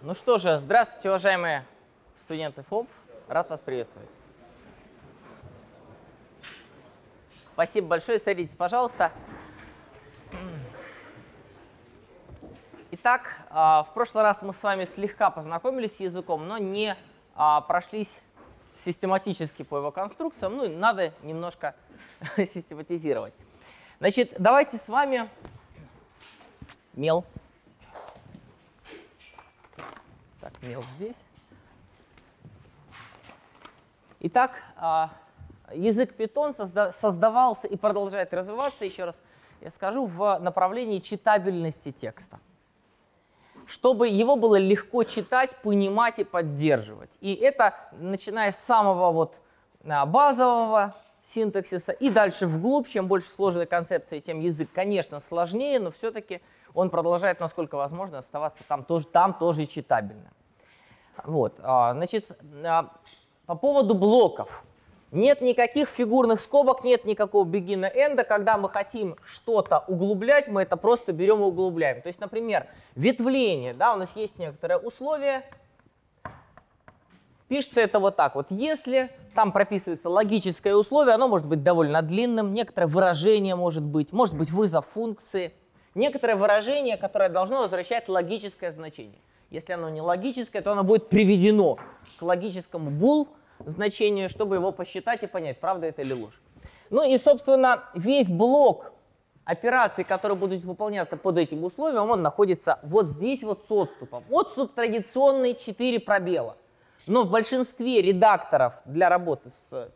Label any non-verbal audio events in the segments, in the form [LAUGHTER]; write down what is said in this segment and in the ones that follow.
Ну что же, здравствуйте, уважаемые студенты ФОП. Рад вас приветствовать. Спасибо большое. Садитесь, пожалуйста. Итак, а, в прошлый раз мы с вами слегка познакомились с языком, но не а, прошлись систематически по его конструкциям. Ну, надо немножко [LAUGHS] систематизировать. Значит, давайте с вами мел – имел здесь. Итак, а, язык Python создавался и продолжает развиваться, еще раз я скажу, в направлении читабельности текста. Чтобы его было легко читать, понимать и поддерживать. И это начиная с самого вот а, базового синтаксиса и дальше вглубь. Чем больше сложная концепция, тем язык, конечно, сложнее, но все-таки он продолжает, насколько возможно, оставаться там тоже, там тоже читабельным. Вот, а, значит, а, по поводу блоков. Нет никаких фигурных скобок, нет никакого бегина энда. Когда мы хотим что-то углублять, мы это просто берем и углубляем. То есть, например, ветвление, да, у нас есть некоторое условие. Пишется это вот так. Вот если там прописывается логическое условие, оно может быть довольно длинным, некоторое выражение может быть, может быть вызов функции, некоторое выражение, которое должно возвращать логическое значение. Если оно не логическое, то оно будет приведено к логическому bool значению, чтобы его посчитать и понять, правда это или ложь. Ну и, собственно, весь блок операций, которые будут выполняться под этим условием, он находится вот здесь вот с отступом. Отступ традиционный 4 пробела. Но в большинстве редакторов для работы с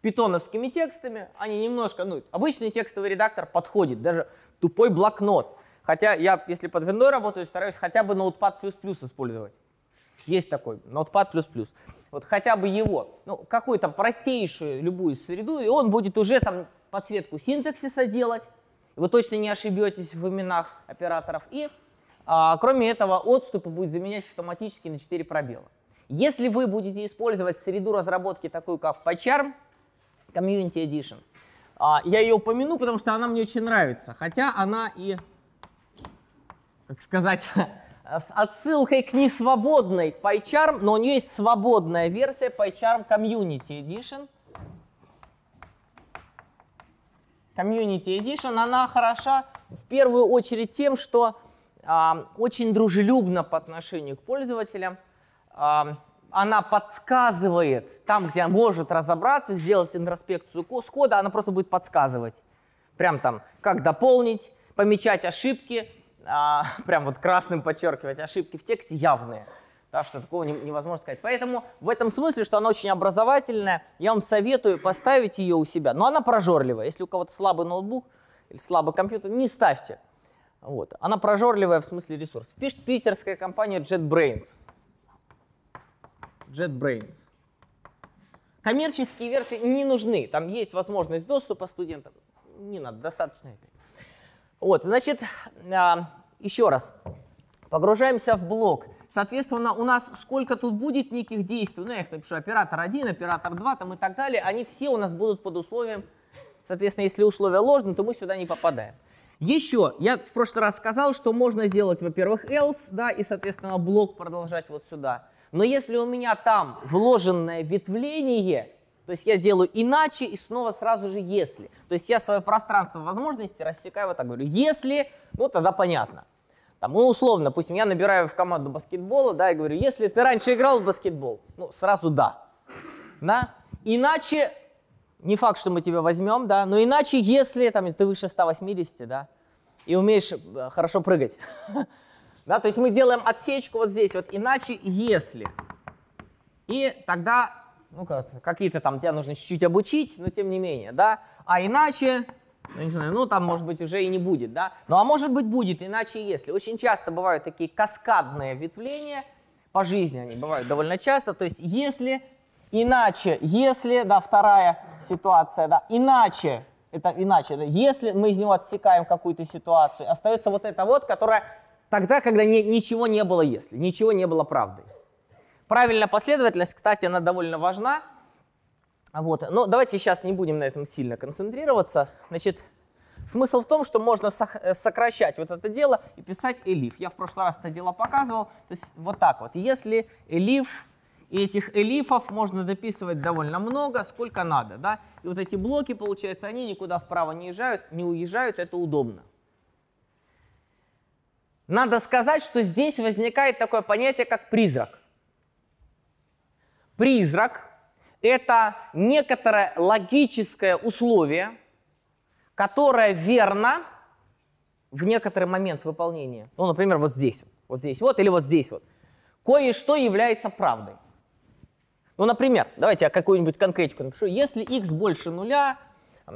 питоновскими текстами, они немножко, ну, обычный текстовый редактор подходит, даже тупой блокнот. Хотя я, если под виндой работаю, стараюсь хотя бы Notepad++ использовать. Есть такой, Notepad++. Вот хотя бы его, ну, какую-то простейшую любую среду, и он будет уже там подсветку синтаксиса делать, вы точно не ошибетесь в именах операторов, и а, кроме этого отступы будет заменять автоматически на 4 пробела. Если вы будете использовать среду разработки такую, как PyCharm, Community Edition, а, я ее упомяну, потому что она мне очень нравится, хотя она и как сказать, [LAUGHS] с отсылкой к несвободной PyCharm, но у нее есть свободная версия PyCharm Community Edition. Community Edition, она хороша в первую очередь тем, что э, очень дружелюбна по отношению к пользователям. Э, она подсказывает, там, где может разобраться, сделать интроспекцию с кода, она просто будет подсказывать. Прям там, как дополнить, помечать ошибки, а, [LAUGHS] прям вот красным подчеркивать ошибки в тексте явные. Да, что такого невозможно сказать. Поэтому в этом смысле, что она очень образовательная, я вам советую поставить ее у себя. Но она прожорливая. Если у кого-то слабый ноутбук или слабый компьютер, не ставьте. Вот. Она прожорливая в смысле ресурс. Пишет питерская компания JetBrains. JetBrains. Коммерческие версии не нужны. Там есть возможность доступа студентам. Не надо, достаточно этой. Вот, значит, а, еще раз. Погружаемся в блок. Соответственно, у нас сколько тут будет неких действий, ну, я их напишу, оператор 1, оператор 2 там, и так далее, они все у нас будут под условием, соответственно, если условия ложны, то мы сюда не попадаем. Еще, я в прошлый раз сказал, что можно сделать, во-первых, else, да, и, соответственно, блок продолжать вот сюда. Но если у меня там вложенное ветвление, то есть я делаю иначе и снова сразу же если. То есть я свое пространство возможности рассекаю вот так, говорю, если, ну тогда понятно. Там, ну, условно, допустим, я набираю в команду баскетбола, да, и говорю, если ты раньше играл в баскетбол, ну, сразу да. Да? Иначе, не факт, что мы тебя возьмем, да, но иначе, если там, ты выше 180, да, и умеешь э, хорошо прыгать, [LAUGHS] да, то есть мы делаем отсечку вот здесь, вот иначе, если. И тогда ну как, какие-то там тебя нужно чуть-чуть обучить, но тем не менее, да, а иначе, ну не знаю, ну там может быть уже и не будет, да, ну а может быть будет, иначе если. Очень часто бывают такие каскадные ветвления, по жизни они бывают довольно часто, то есть если, иначе, если, да, вторая ситуация, да, иначе, это иначе, да, если мы из него отсекаем какую-то ситуацию, остается вот это вот, которая тогда, когда не ничего не было если, ничего не было правдой. Правильная последовательность, кстати, она довольно важна. Вот. Но давайте сейчас не будем на этом сильно концентрироваться. Значит, смысл в том, что можно э, сокращать вот это дело и писать элиф. Я в прошлый раз это дело показывал. То есть вот так вот. Если элиф и этих элифов можно дописывать довольно много, сколько надо. Да? И вот эти блоки, получается, они никуда вправо не уезжают, не уезжают это удобно. Надо сказать, что здесь возникает такое понятие, как призрак. Призрак – это некоторое логическое условие, которое верно в некоторый момент выполнения. Ну, например, вот здесь, вот здесь вот или вот здесь вот. Кое-что является правдой. Ну, например, давайте я какую-нибудь конкретику напишу. Если x больше нуля,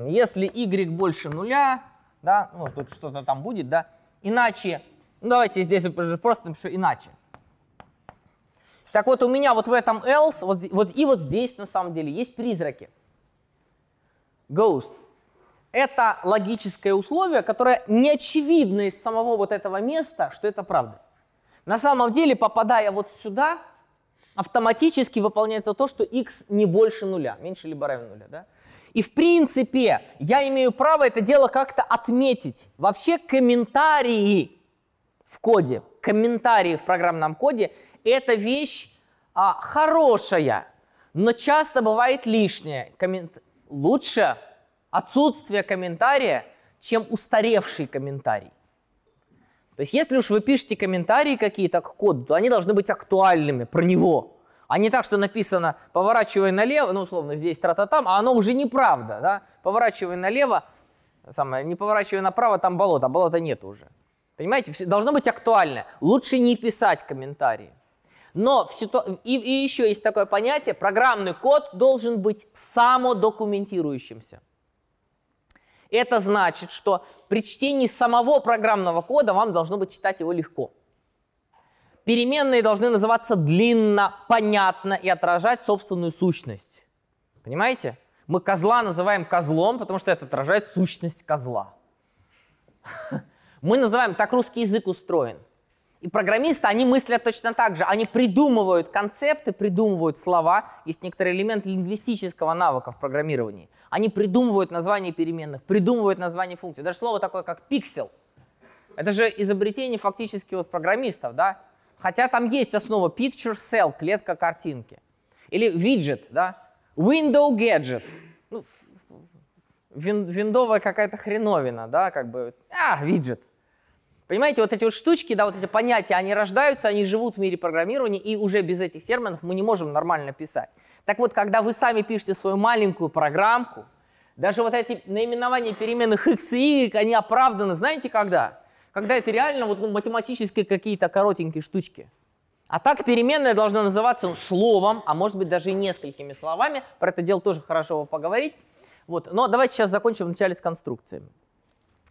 если y больше нуля, да, ну, тут что-то там будет, да, иначе, ну, давайте здесь просто напишу иначе. Так вот, у меня вот в этом else, вот, вот и вот здесь на самом деле есть призраки. Ghost. Это логическое условие, которое не очевидно из самого вот этого места, что это правда. На самом деле, попадая вот сюда, автоматически выполняется то, что x не больше нуля, меньше либо равен нуля. Да? И в принципе, я имею право это дело как-то отметить. Вообще комментарии в коде, комментарии в программном коде – эта вещь а, хорошая, но часто бывает лишняя. Коммен... Лучше отсутствие комментария, чем устаревший комментарий. То есть если уж вы пишете комментарии какие-то к коду, то они должны быть актуальными про него, а не так, что написано «поворачивай налево», ну, условно, здесь тра там а оно уже неправда, да? «Поворачивай налево», самое, не поворачивай направо, там болото, а болота нет уже. Понимаете, все должно быть актуально. Лучше не писать комментарии. Но в ситу... и, и еще есть такое понятие, программный код должен быть самодокументирующимся. Это значит, что при чтении самого программного кода вам должно быть читать его легко. Переменные должны называться длинно, понятно и отражать собственную сущность. Понимаете? Мы козла называем козлом, потому что это отражает сущность козла. [LAUGHS] Мы называем, так русский язык устроен – и программисты, они мыслят точно так же. Они придумывают концепты, придумывают слова. Есть некоторый элемент лингвистического навыка в программировании. Они придумывают название переменных, придумывают название функций. Даже слово такое, как пиксел. Это же изобретение фактически вот программистов, да? Хотя там есть основа picture cell, клетка картинки. Или виджет, да? Window gadget. Ну, виндовая какая-то хреновина, да, как бы. А, виджет. Понимаете, вот эти вот штучки, да, вот эти понятия, они рождаются, они живут в мире программирования, и уже без этих терминов мы не можем нормально писать. Так вот, когда вы сами пишете свою маленькую программку, даже вот эти наименования переменных x и y, они оправданы, знаете, когда? Когда это реально вот, ну, математические какие-то коротенькие штучки. А так переменная должна называться словом, а может быть даже и несколькими словами. Про это дело тоже хорошо поговорить. Вот. Но давайте сейчас закончим вначале с конструкциями.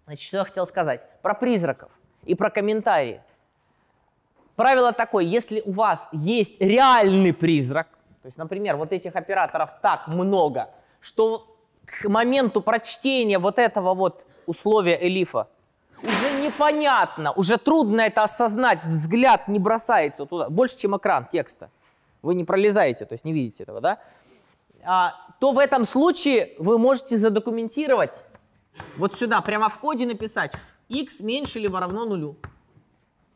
Значит, что я хотел сказать про призраков и про комментарии. Правило такое, если у вас есть реальный призрак, то есть, например, вот этих операторов так много, что к моменту прочтения вот этого вот условия элифа уже непонятно, уже трудно это осознать, взгляд не бросается туда, больше, чем экран текста. Вы не пролезаете, то есть не видите этого, да? А, то в этом случае вы можете задокументировать, вот сюда, прямо в коде написать, x меньше либо равно нулю.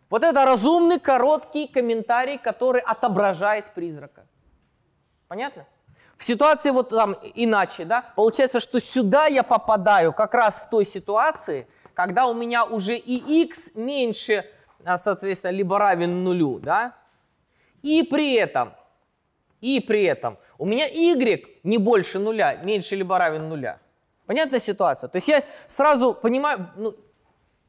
Вот это разумный, короткий комментарий, который отображает призрака. Понятно? В ситуации вот там иначе, да, получается, что сюда я попадаю как раз в той ситуации, когда у меня уже и x меньше, а, соответственно, либо равен нулю, да, и при этом, и при этом у меня y не больше нуля, меньше либо равен нуля. Понятная ситуация? То есть я сразу понимаю, ну,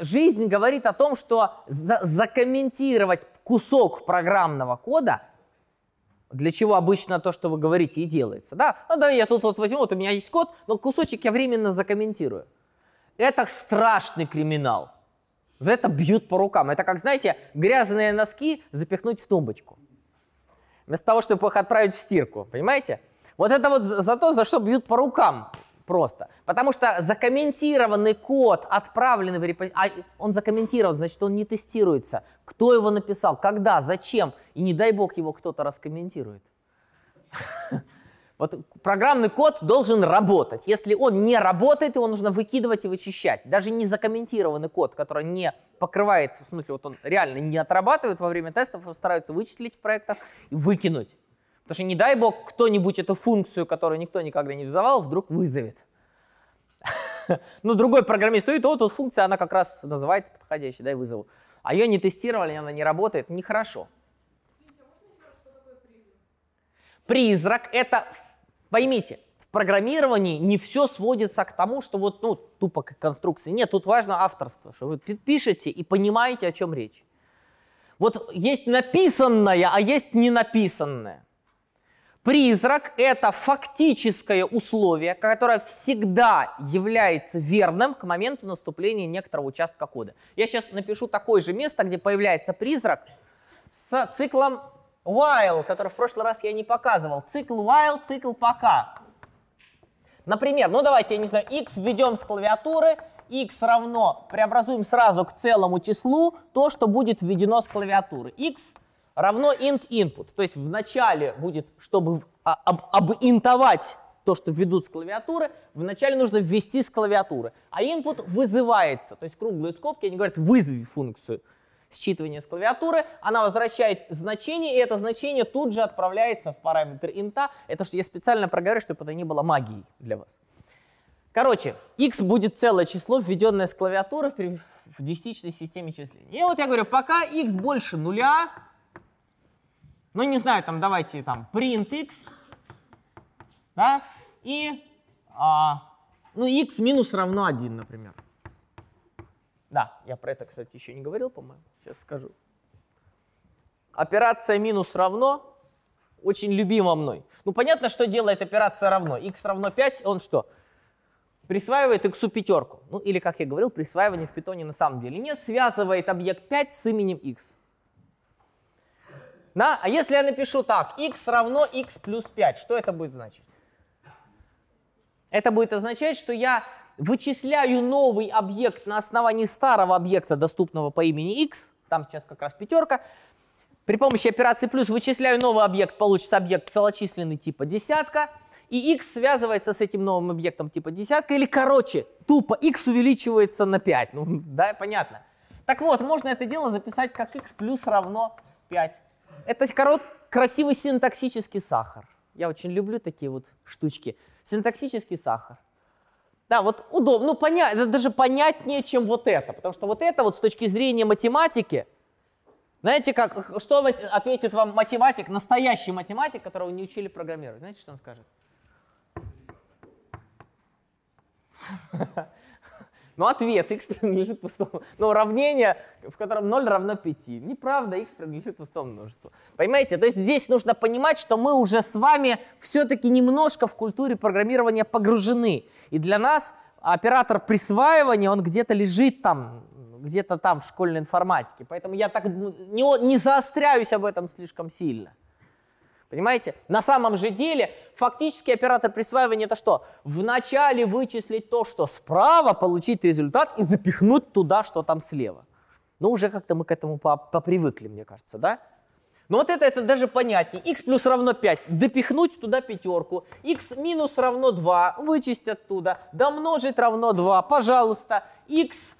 жизнь говорит о том, что за закомментировать кусок программного кода, для чего обычно то, что вы говорите, и делается. Да? Ну, да, я тут вот возьму, вот у меня есть код, но кусочек я временно закомментирую. Это страшный криминал. За это бьют по рукам. Это как, знаете, грязные носки запихнуть в тумбочку. Вместо того, чтобы их отправить в стирку. Понимаете? Вот это вот за то, за что бьют по рукам просто. Потому что закомментированный код, отправленный в репозиторий, а он закомментирован, значит, он не тестируется. Кто его написал, когда, зачем, и не дай бог его кто-то раскомментирует. Вот программный код должен работать. Если он не работает, его нужно выкидывать и вычищать. Даже не закомментированный код, который не покрывается, в смысле, вот он реально не отрабатывает во время тестов, его стараются вычислить в проектах и выкинуть. Потому что не дай бог кто-нибудь эту функцию, которую никто никогда не вызывал, вдруг вызовет. [LAUGHS] Ну, другой программист, и вот тут функция, она как раз называется подходящей, дай вызову. А ее не тестировали, она не работает, нехорошо. Призрак — это, поймите, в программировании не все сводится к тому, что вот, ну, тупо к конструкции. Нет, тут важно авторство, что вы пишете и понимаете, о чем речь. Вот есть написанное, а есть ненаписанное. Призрак – это фактическое условие, которое всегда является верным к моменту наступления некоторого участка кода. Я сейчас напишу такое же место, где появляется призрак с циклом while, который в прошлый раз я не показывал. Цикл while, цикл пока. Например, ну давайте, я не знаю, x введем с клавиатуры, x равно, преобразуем сразу к целому числу то, что будет введено с клавиатуры. x равно int input. То есть в начале будет, чтобы а, об, обинтовать то, что ведут с клавиатуры, вначале нужно ввести с клавиатуры. А input вызывается, то есть круглые скобки, они говорят, вызови функцию считывания с клавиатуры, она возвращает значение, и это значение тут же отправляется в параметр инта. Это что я специально проговорю, чтобы это не было магией для вас. Короче, x будет целое число, введенное с клавиатуры в десятичной системе числения. И вот я говорю, пока x больше нуля, ну не знаю, там давайте там print x, да, и а, ну x минус равно 1, например. Да, я про это, кстати, еще не говорил, по-моему, сейчас скажу. Операция минус равно очень любима мной. Ну, понятно, что делает операция равно. x равно 5, он что? Присваивает x пятерку. Ну, или, как я говорил, присваивание в питоне на самом деле нет. Связывает объект 5 с именем x. Да? А если я напишу так, x равно x плюс 5, что это будет значить? Это будет означать, что я вычисляю новый объект на основании старого объекта, доступного по имени x, там сейчас как раз пятерка, при помощи операции плюс вычисляю новый объект, получится объект целочисленный типа десятка, и x связывается с этим новым объектом типа десятка, или короче, тупо x увеличивается на 5. Ну, да, понятно. Так вот, можно это дело записать как x плюс равно 5. Это корот, красивый синтаксический сахар. Я очень люблю такие вот штучки. Синтаксический сахар. Да, вот удобно, ну, поня... это даже понятнее, чем вот это, потому что вот это вот с точки зрения математики, знаете, как, что ответит вам математик, настоящий математик, которого не учили программировать? Знаете, что он скажет? Но ну, ответ x [LAUGHS] принадлежит пустому. Но уравнение, в котором 0 равно 5. Неправда, x принадлежит пустому множеству. Понимаете? То есть здесь нужно понимать, что мы уже с вами все-таки немножко в культуре программирования погружены. И для нас оператор присваивания, он где-то лежит там, где-то там в школьной информатике. Поэтому я так ну, не, не заостряюсь об этом слишком сильно. Понимаете? На самом же деле, фактически оператор присваивания это что? Вначале вычислить то, что справа, получить результат и запихнуть туда, что там слева. Ну, уже как-то мы к этому попривыкли, мне кажется, да? Но вот это, это даже понятнее. x плюс равно 5. Допихнуть туда пятерку. x минус равно 2. Вычесть оттуда. Домножить равно 2. Пожалуйста. x,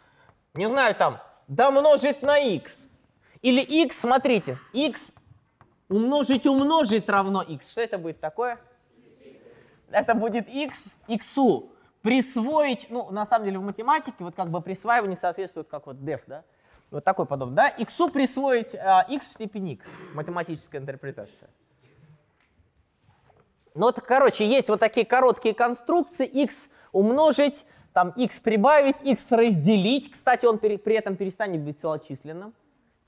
не знаю там, домножить на x. Или x, смотрите, x Умножить умножить равно x. Что это будет такое? Это будет x, x Присвоить, ну, на самом деле в математике вот как бы присваивание соответствует как вот def, да? Вот такой подобный, да? x присвоить а, э, x в степени x. Математическая интерпретация. Ну, вот, короче, есть вот такие короткие конструкции. x умножить, там, x прибавить, x разделить. Кстати, он при, при этом перестанет быть целочисленным.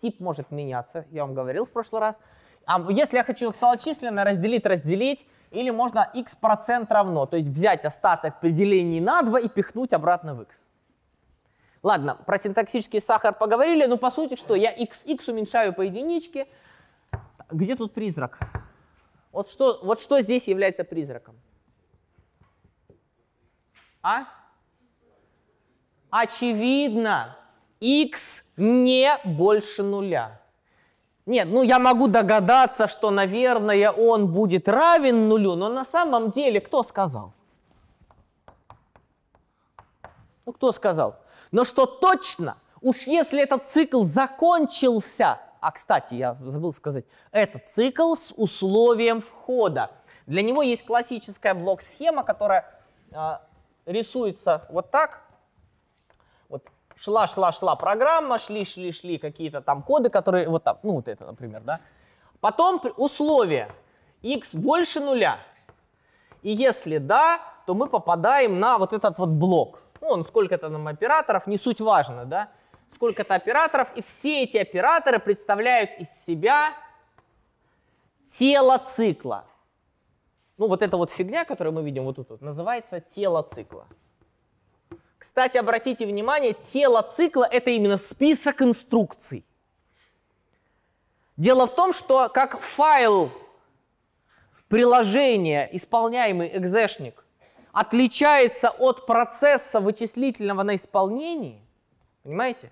Тип может меняться, я вам говорил в прошлый раз. А если я хочу целочисленно разделить, разделить, или можно x процент равно, то есть взять остаток при на 2 и пихнуть обратно в x. Ладно, про синтаксический сахар поговорили, но по сути что? Я x, x уменьшаю по единичке. Где тут призрак? Вот что, вот что здесь является призраком? А? Очевидно, x не больше нуля. Нет, ну я могу догадаться, что, наверное, он будет равен нулю, но на самом деле кто сказал? Ну кто сказал? Но что точно, уж если этот цикл закончился, а кстати, я забыл сказать, это цикл с условием входа. Для него есть классическая блок-схема, которая э, рисуется вот так, шла, шла, шла программа, шли, шли, шли какие-то там коды, которые вот там, ну вот это, например, да. Потом условие x больше нуля. И если да, то мы попадаем на вот этот вот блок. Ну, он сколько-то нам операторов, не суть важно, да. Сколько-то операторов, и все эти операторы представляют из себя тело цикла. Ну, вот эта вот фигня, которую мы видим вот тут, называется тело цикла. Кстати, обратите внимание, тело цикла – это именно список инструкций. Дело в том, что как файл приложения, исполняемый экзешник, отличается от процесса вычислительного на исполнении, понимаете?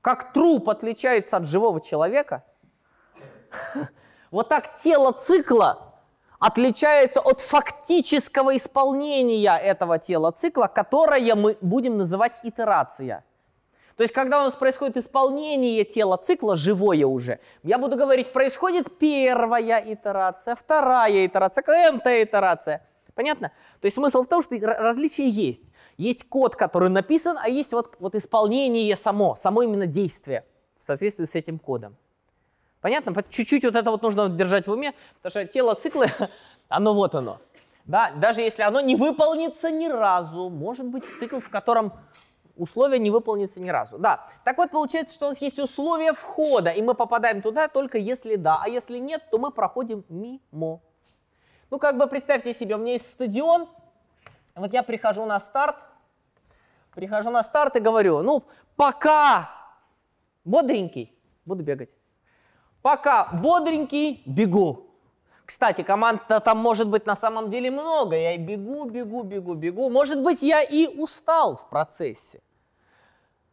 Как труп отличается от живого человека, [LAUGHS] вот так тело цикла отличается от фактического исполнения этого тела цикла, которое мы будем называть итерация. То есть, когда у нас происходит исполнение тела цикла, живое уже, я буду говорить, происходит первая итерация, вторая итерация, кем-то итерация. Понятно? То есть смысл в том, что различия есть. Есть код, который написан, а есть вот, вот исполнение само, само именно действие в соответствии с этим кодом. Понятно? Чуть-чуть вот это вот нужно держать в уме, потому что тело циклы, [LAUGHS] оно вот оно. Да, даже если оно не выполнится ни разу, может быть цикл, в котором условия не выполнится ни разу. Да, так вот получается, что у нас есть условия входа, и мы попадаем туда только если да, а если нет, то мы проходим мимо. Ну, как бы представьте себе, у меня есть стадион, вот я прихожу на старт, прихожу на старт и говорю, ну, пока, бодренький, буду бегать. Пока бодренький, бегу. Кстати, команд-то там может быть на самом деле много. Я бегу, бегу, бегу, бегу. Может быть, я и устал в процессе.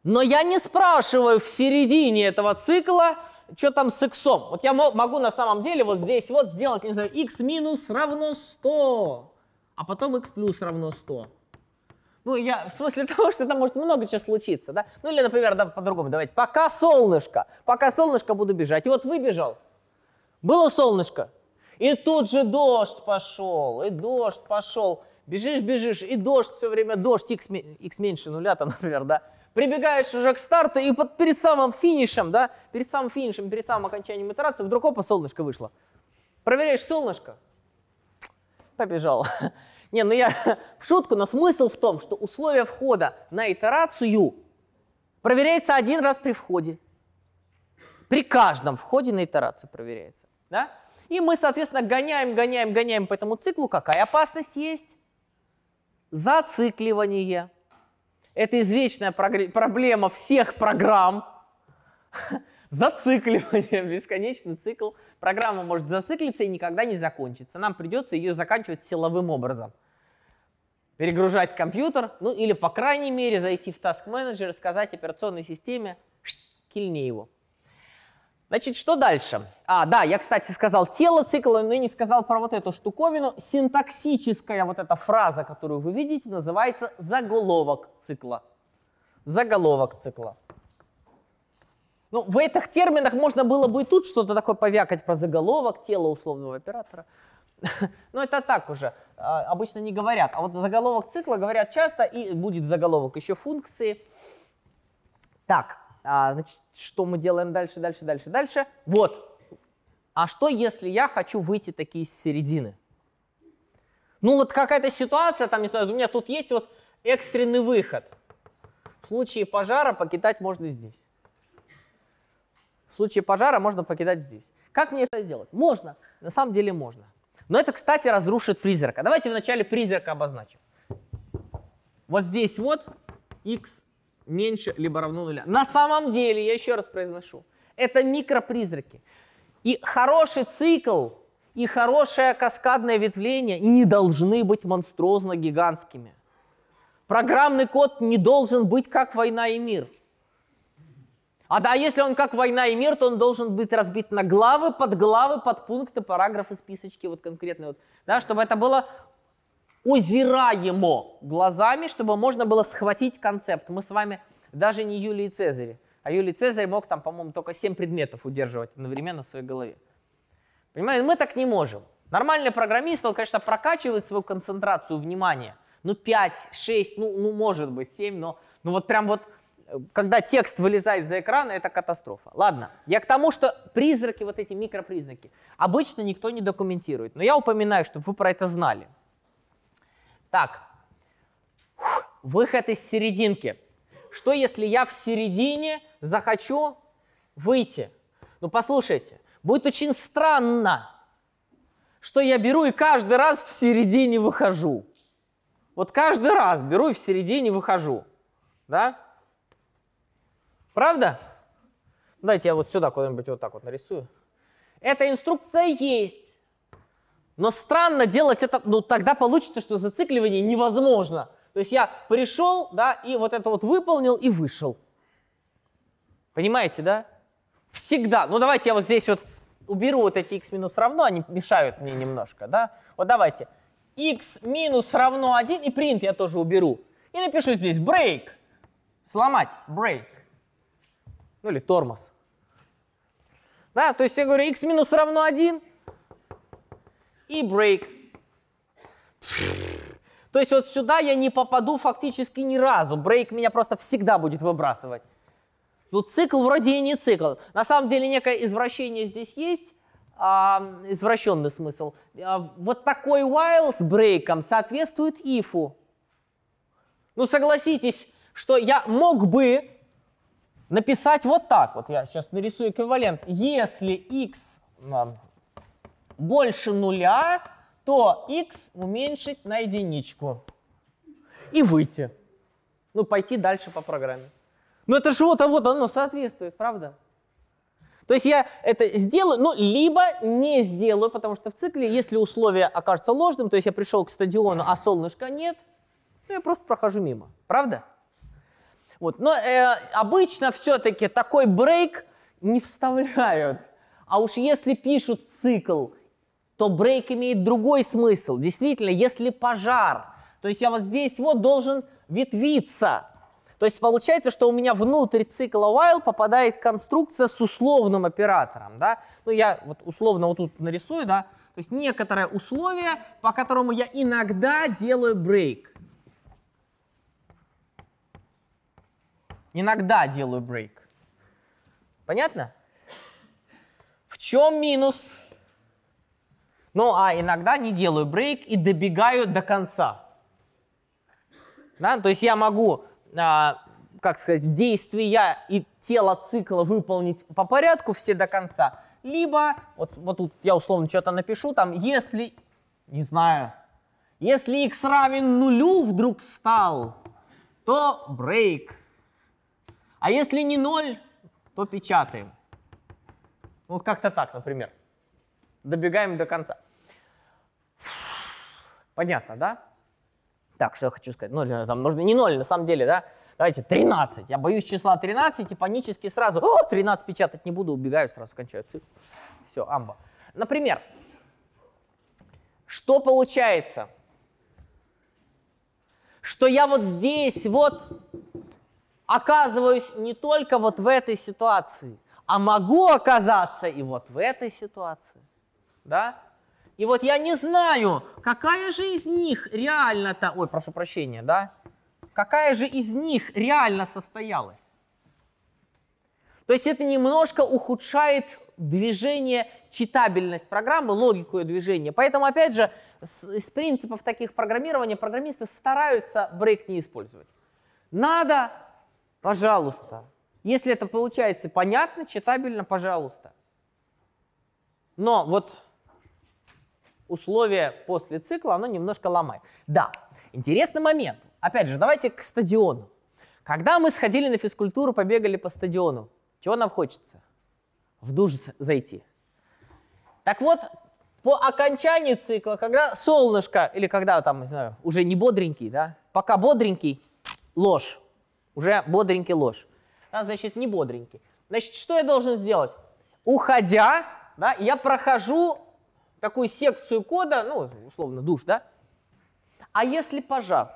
Но я не спрашиваю в середине этого цикла, что там с x. Вот я могу на самом деле вот здесь вот сделать, не знаю, x минус равно 100, а потом x плюс равно 100. Ну, я в смысле [LAUGHS] того, что там может много чего случиться, да? Ну, или, например, да, по-другому, давайте, пока солнышко, пока солнышко буду бежать. И вот выбежал, было солнышко, и тут же дождь пошел, и дождь пошел. Бежишь, бежишь, и дождь все время, дождь, x, x меньше нуля там, [LAUGHS] например, да? Прибегаешь уже к старту, и под, перед самым финишем, да, перед самым финишем, перед самым окончанием итерации вдруг опа, солнышко вышло. Проверяешь солнышко, побежал. [LAUGHS] Не, ну я [LAUGHS] в шутку, но смысл в том, что условия входа на итерацию проверяется один раз при входе. При каждом входе на итерацию проверяется. Да? И мы, соответственно, гоняем, гоняем, гоняем по этому циклу. Какая опасность есть? Зацикливание. Это извечная проблема всех программ. [LAUGHS] зацикливание, [LAUGHS] бесконечный цикл. Программа может зациклиться и никогда не закончиться. Нам придется ее заканчивать силовым образом. Перегружать компьютер, ну или, по крайней мере, зайти в Task Manager и сказать операционной системе «кильни его». Значит, что дальше? А, да, я, кстати, сказал тело цикла, но я не сказал про вот эту штуковину. Синтаксическая вот эта фраза, которую вы видите, называется заголовок цикла. Заголовок цикла. Ну, в этих терминах можно было бы и тут что-то такое повякать про заголовок тела условного оператора. [LAUGHS] Но это так уже, а, обычно не говорят. А вот заголовок цикла говорят часто, и будет заголовок еще функции. Так, а, значит, что мы делаем дальше, дальше, дальше, дальше? Вот. А что, если я хочу выйти такие из середины? Ну вот какая-то ситуация, там, не знаю, у меня тут есть вот экстренный выход. В случае пожара покидать можно здесь. В случае пожара можно покидать здесь. Как мне это сделать? Можно. На самом деле можно. Но это, кстати, разрушит призрака. Давайте вначале призрака обозначим. Вот здесь вот x меньше либо равно нуля. На самом деле, я еще раз произношу, это микропризраки. И хороший цикл, и хорошее каскадное ветвление не должны быть монструозно гигантскими. Программный код не должен быть как «Война и мир». А да, если он как «Война и мир», то он должен быть разбит на главы, подглавы, подпункты, параграфы, списочки, вот конкретные. Вот, да, чтобы это было озираемо глазами, чтобы можно было схватить концепт. Мы с вами даже не Юлий Цезарь, а Юлий Цезарь мог там, по-моему, только 7 предметов удерживать одновременно в своей голове. Понимаете, мы так не можем. Нормальный программист, он, конечно, прокачивает свою концентрацию внимания. Ну, 5, 6, ну, ну может быть, 7, но ну, вот прям вот когда текст вылезает за экран, это катастрофа. Ладно, я к тому, что призраки, вот эти микропризнаки, обычно никто не документирует. Но я упоминаю, чтобы вы про это знали. Так, выход из серединки. Что если я в середине захочу выйти? Ну послушайте, будет очень странно, что я беру и каждый раз в середине выхожу. Вот каждый раз беру и в середине выхожу. Да? Правда? Дайте я вот сюда куда-нибудь вот так вот нарисую. Эта инструкция есть. Но странно делать это, ну тогда получится, что зацикливание невозможно. То есть я пришел, да, и вот это вот выполнил и вышел. Понимаете, да? Всегда. Ну давайте я вот здесь вот уберу вот эти x минус равно, они мешают мне немножко, да? Вот давайте. x минус равно 1, и print я тоже уберу. И напишу здесь break, сломать, break ну или тормоз. Да, то есть я говорю, x минус равно 1 и break. То есть вот сюда я не попаду фактически ни разу. Брейк меня просто всегда будет выбрасывать. Ну цикл вроде и не цикл. На самом деле некое извращение здесь есть, а, извращенный смысл. А, вот такой while с брейком соответствует if. Ну согласитесь, что я мог бы написать вот так. Вот я сейчас нарисую эквивалент. Если x а, больше нуля, то x уменьшить на единичку и выйти. Ну, пойти дальше по программе. Ну, это же вот, а вот оно соответствует, правда? То есть я это сделаю, ну, либо не сделаю, потому что в цикле, если условие окажется ложным, то есть я пришел к стадиону, а солнышка нет, то я просто прохожу мимо, правда? Вот. Но э, обычно все-таки такой брейк не вставляют. А уж если пишут цикл, то брейк имеет другой смысл. Действительно, если пожар, то есть я вот здесь вот должен ветвиться. То есть получается, что у меня внутрь цикла while попадает конструкция с условным оператором. Да? Ну, я вот условно вот тут нарисую, да? То есть некоторое условие, по которому я иногда делаю брейк. Иногда делаю брейк. Понятно? В чем минус? Ну, а иногда не делаю брейк и добегаю до конца. Да? То есть я могу, а, как сказать, действия и тело цикла выполнить по порядку все до конца. Либо, вот, вот тут я условно что-то напишу, там, если, не знаю, если x равен нулю вдруг стал, то брейк. А если не 0, то печатаем. Вот как-то так, например. Добегаем до конца. Понятно, да? Так, что я хочу сказать. Ноль, э, там нужно не ноль, на самом деле, да? Давайте 13. Я боюсь числа 13 и панически сразу, о, 13 печатать не буду, убегаю, сразу кончаю цикл. Все, амба. Например, что получается? Что я вот здесь вот оказываюсь не только вот в этой ситуации, а могу оказаться и вот в этой ситуации. Да? И вот я не знаю, какая же из них реально-то... Ой, прошу прощения, да? Какая же из них реально состоялась? То есть это немножко ухудшает движение, читабельность программы, логику ее движения. Поэтому, опять же, с, из принципов таких программирования программисты стараются брейк не использовать. Надо Пожалуйста. Если это получается понятно, читабельно, пожалуйста. Но вот условие после цикла, оно немножко ломает. Да, интересный момент. Опять же, давайте к стадиону. Когда мы сходили на физкультуру, побегали по стадиону, чего нам хочется? В душ зайти. Так вот, по окончании цикла, когда солнышко, или когда там, не знаю, уже не бодренький, да, пока бодренький, ложь. Уже бодренький ложь. А, значит, не бодренький. Значит, что я должен сделать? Уходя, да, я прохожу такую секцию кода, ну, условно, душ, да? А если пожар?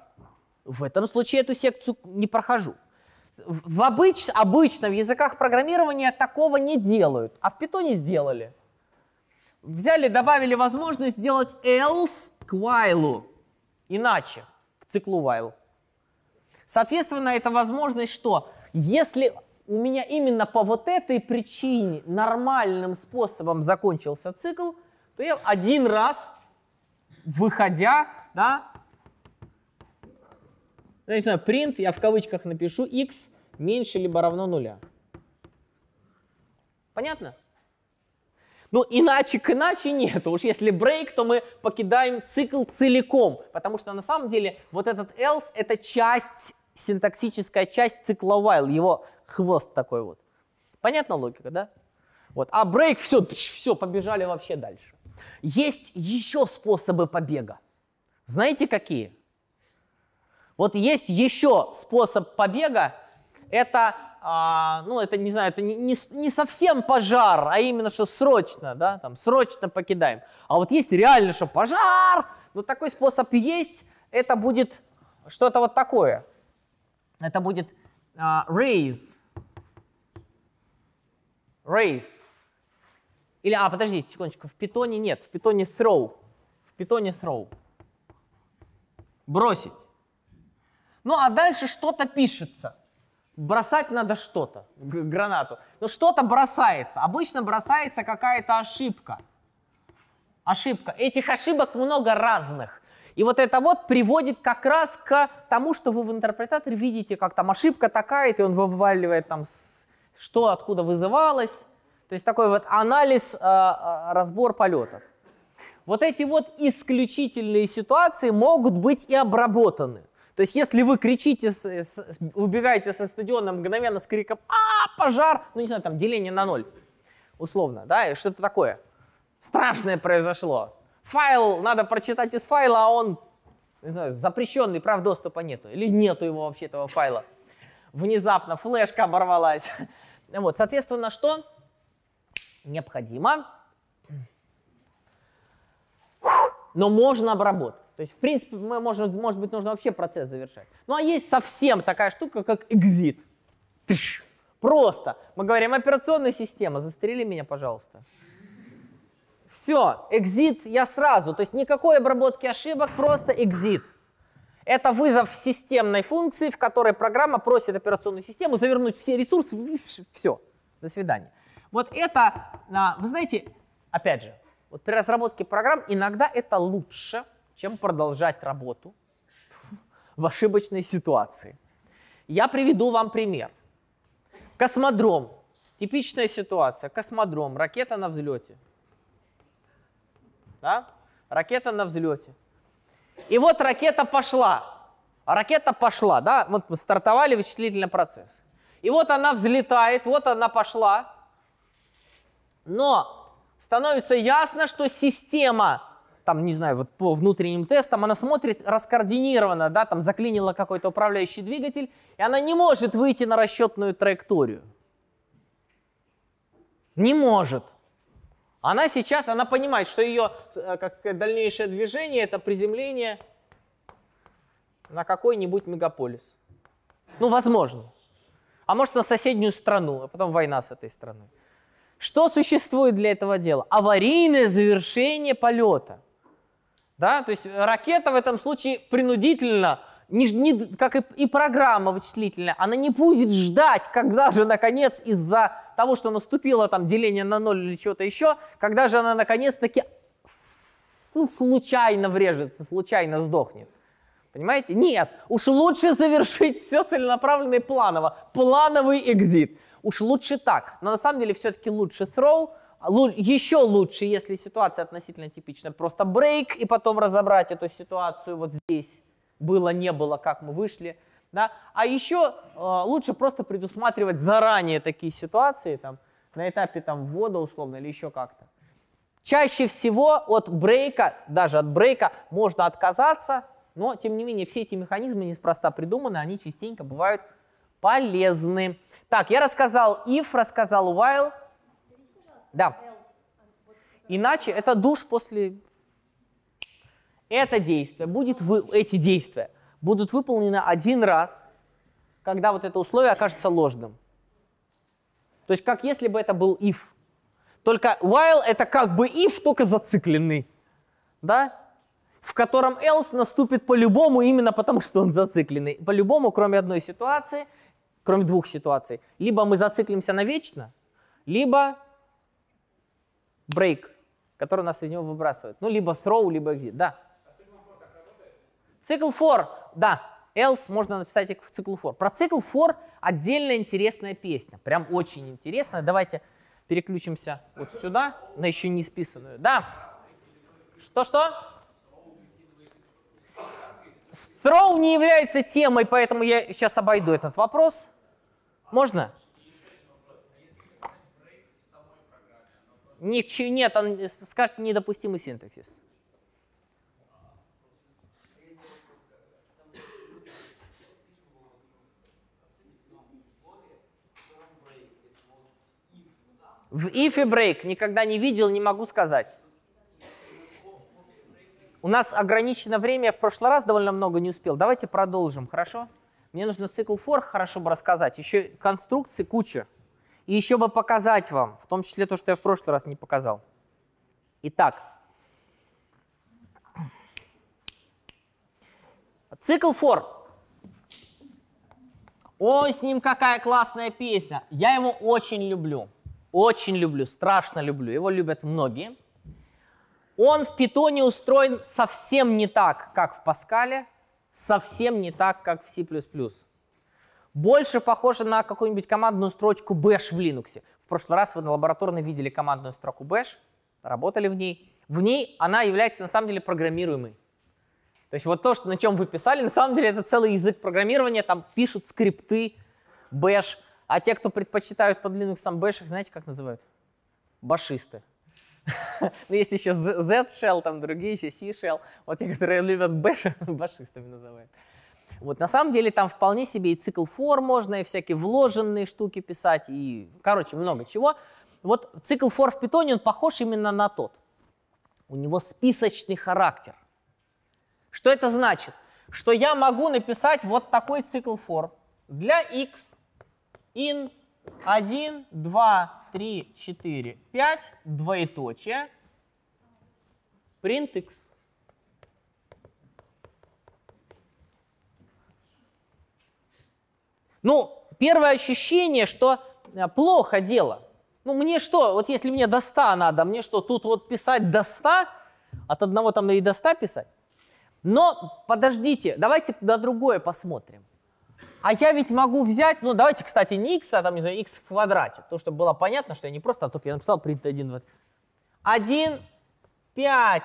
В этом случае эту секцию не прохожу. В обыч, обычно в языках программирования такого не делают, а в питоне сделали. Взяли, добавили возможность сделать else к while, иначе, к циклу while. Соответственно, это возможность, что если у меня именно по вот этой причине нормальным способом закончился цикл, то я один раз, выходя, да, ну, я не знаю, print, я в кавычках напишу x меньше либо равно нуля. Понятно? Ну, иначе к иначе нет. Уж если брейк, то мы покидаем цикл целиком. Потому что на самом деле вот этот else — это часть, синтаксическая часть цикла while, его хвост такой вот. Понятна логика, да? Вот. А брейк — все, все, побежали вообще дальше. Есть еще способы побега. Знаете, какие? Вот есть еще способ побега, это, а, ну, это, не знаю, это не, не, не совсем пожар, а именно, что срочно, да, там, срочно покидаем. А вот есть реально, что пожар, ну, такой способ есть, это будет что-то вот такое. Это будет а, raise. Raise. Или, а, подождите, секундочку, в питоне нет, в питоне throw. В питоне throw. Бросить. Ну, а дальше что-то пишется бросать надо что-то, гранату. Но что-то бросается. Обычно бросается какая-то ошибка. Ошибка. Этих ошибок много разных. И вот это вот приводит как раз к тому, что вы в интерпретаторе видите, как там ошибка такая, и он вываливает там, что откуда вызывалось. То есть такой вот анализ, а, а, разбор полетов. Вот эти вот исключительные ситуации могут быть и обработаны. То есть, если вы кричите, с, э, с, убегаете со стадиона мгновенно с криком «А, пожар!», ну, не знаю, там, деление на ноль, условно, да, и что-то такое страшное произошло. Файл надо прочитать из файла, а он, не знаю, запрещенный, прав доступа нету, или нету его вообще этого файла. Внезапно флешка оборвалась. [LAUGHS] Вот, соответственно, что необходимо, но можно обработать. То есть, в принципе, мы, может, может быть, нужно вообще процесс завершать. Ну, а есть совсем такая штука, как экзит. Просто. Мы говорим, операционная система, застрели меня, пожалуйста. Все, экзит я сразу. То есть никакой обработки ошибок, просто экзит. Это вызов системной функции, в которой программа просит операционную систему завернуть все ресурсы. Все, до свидания. Вот это, а, вы знаете, опять же, вот при разработке программ иногда это лучше, чем продолжать работу [LAUGHS] в ошибочной ситуации. Я приведу вам пример. Космодром. Типичная ситуация. Космодром. Ракета на взлете. Да? Ракета на взлете. И вот ракета пошла. Ракета пошла, да? Вот мы стартовали вычислительный процесс. И вот она взлетает, вот она пошла. Но становится ясно, что система там, не знаю, вот по внутренним тестам, она смотрит раскоординированно, да, там заклинила какой-то управляющий двигатель, и она не может выйти на расчетную траекторию. Не может. Она сейчас, она понимает, что ее э, как сказать, дальнейшее движение это приземление на какой-нибудь мегаполис. Ну, возможно. А может, на соседнюю страну, а потом война с этой страной. Что существует для этого дела? Аварийное завершение полета. Да? То есть ракета в этом случае принудительно, не, не, как и, и программа вычислительная, она не будет ждать, когда же наконец из-за того, что наступило там деление на ноль или чего то еще, когда же она наконец-таки случайно врежется, случайно сдохнет. Понимаете? Нет, уж лучше завершить все целенаправленно и планово. Плановый экзит. Уж лучше так. Но на самом деле все-таки лучше throw, еще лучше, если ситуация относительно типична, просто брейк и потом разобрать эту ситуацию вот здесь. Было, не было, как мы вышли. Да? А еще э, лучше просто предусматривать заранее такие ситуации, там, на этапе там, ввода условно или еще как-то. Чаще всего от брейка, даже от брейка можно отказаться, но тем не менее все эти механизмы неспроста придуманы, они частенько бывают полезны. Так, я рассказал if, рассказал while, да. Иначе это душ после... Это действие будет... Вы... Эти действия будут выполнены один раз, когда вот это условие окажется ложным. То есть как если бы это был if. Только while это как бы if, только зацикленный. Да? В котором else наступит по-любому, именно потому что он зацикленный. По-любому, кроме одной ситуации, кроме двух ситуаций. Либо мы зациклимся навечно, либо брейк, который нас из него выбрасывает. Ну, либо throw, либо exit, да. А цикл for, да. Else можно написать в цикл for. Про цикл for отдельно интересная песня. Прям очень интересная. Давайте переключимся вот сюда, на еще не списанную. Да. Что-что? Throw не является темой, поэтому я сейчас обойду этот вопрос. Можно? Ничего нет, он э, скажет недопустимый синтаксис. В if и break никогда не видел, не могу сказать. У нас ограничено время, я в прошлый раз довольно много не успел. Давайте продолжим, хорошо? Мне нужно цикл for хорошо бы рассказать. Еще конструкции куча и еще бы показать вам, в том числе то, что я в прошлый раз не показал. Итак, цикл фор. Ой, с ним какая классная песня. Я его очень люблю. Очень люблю, страшно люблю. Его любят многие. Он в питоне устроен совсем не так, как в Паскале, совсем не так, как в C++ больше похоже на какую-нибудь командную строчку bash в Linux. В прошлый раз вы на лабораторной видели командную строку bash, работали в ней. В ней она является на самом деле программируемой. То есть вот то, что, на чем вы писали, на самом деле это целый язык программирования, там пишут скрипты, bash. А те, кто предпочитают под Linux bash, их знаете, как называют? Башисты. [LAUGHS] Ну, есть еще Z-shell, там другие еще C-shell. Вот те, которые любят bash, [LAUGHS] башистами называют. Вот на самом деле там вполне себе и цикл форм можно, и всякие вложенные штуки писать, и, короче, много чего. Вот цикл фор в питоне, он похож именно на тот. У него списочный характер. Что это значит? Что я могу написать вот такой цикл фор для x in 1, 2, 3, 4, 5, двоеточие, print x. Ну, первое ощущение, что э, плохо дело. Ну, мне что, вот если мне до 100 надо, мне что, тут вот писать до 100, от одного там и до 100 писать? Но подождите, давайте на другое посмотрим. А я ведь могу взять, ну давайте, кстати, не x, а там, не знаю, x в квадрате, то что было понятно, что я не просто, а тут я написал print 1, 2, 1, 5,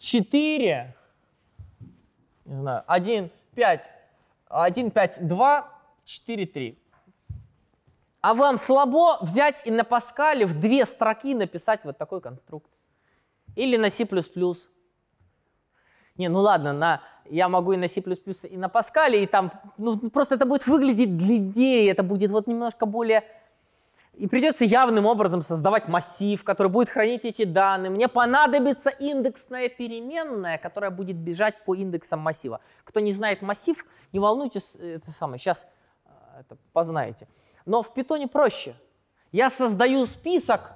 4, не знаю, 1, 5, 1, 5, 2, 4-3. А вам слабо взять и на Паскале в две строки написать вот такой конструкт? Или на C++? Не, ну ладно, на, я могу и на C++ и на Паскале, и там, ну просто это будет выглядеть длиннее, это будет вот немножко более... И придется явным образом создавать массив, который будет хранить эти данные. Мне понадобится индексная переменная, которая будет бежать по индексам массива. Кто не знает массив, не волнуйтесь, э, это самое, сейчас это познаете. Но в питоне проще. Я создаю список,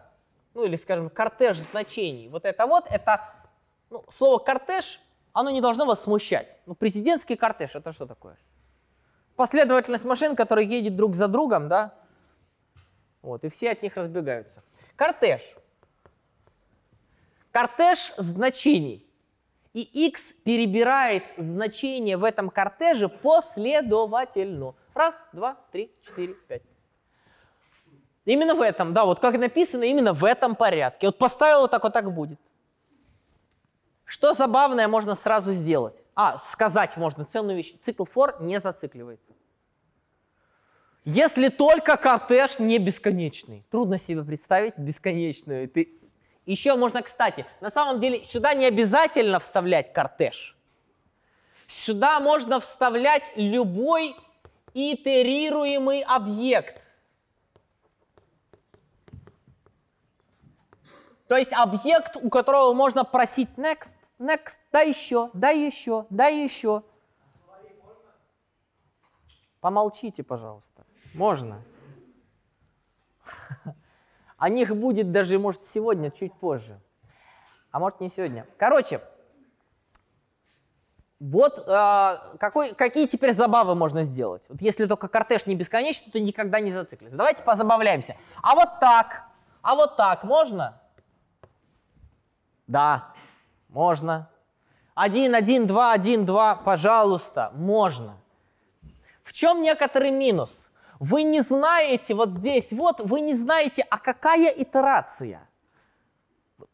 ну или, скажем, кортеж значений. Вот это вот, это ну, слово кортеж, оно не должно вас смущать. Ну, президентский кортеж, это что такое? Последовательность машин, которые едет друг за другом, да? Вот, и все от них разбегаются. Кортеж. Кортеж значений. И x перебирает значения в этом кортеже последовательно. Раз, два, три, четыре, пять. Именно в этом, да, вот как написано, именно в этом порядке. Вот поставил вот так, вот так будет. Что забавное можно сразу сделать? А, сказать можно ценную вещь. Цикл фор не зацикливается. Если только кортеж не бесконечный. Трудно себе представить бесконечную. Ты... Еще можно, кстати, на самом деле сюда не обязательно вставлять кортеж. Сюда можно вставлять любой итерируемый объект. То есть объект, у которого можно просить next, next, да еще, да еще, да еще. Помолчите, пожалуйста. Можно. [LAUGHS] О них будет даже, может, сегодня, чуть позже. А может, не сегодня. Короче, вот э, какой, какие теперь забавы можно сделать? Вот если только кортеж не бесконечный, то никогда не зациклится. Давайте позабавляемся. А вот так, а вот так можно? Да, можно. Один, один, два, один, два, пожалуйста, можно. В чем некоторый минус? Вы не знаете вот здесь, вот вы не знаете, а какая итерация?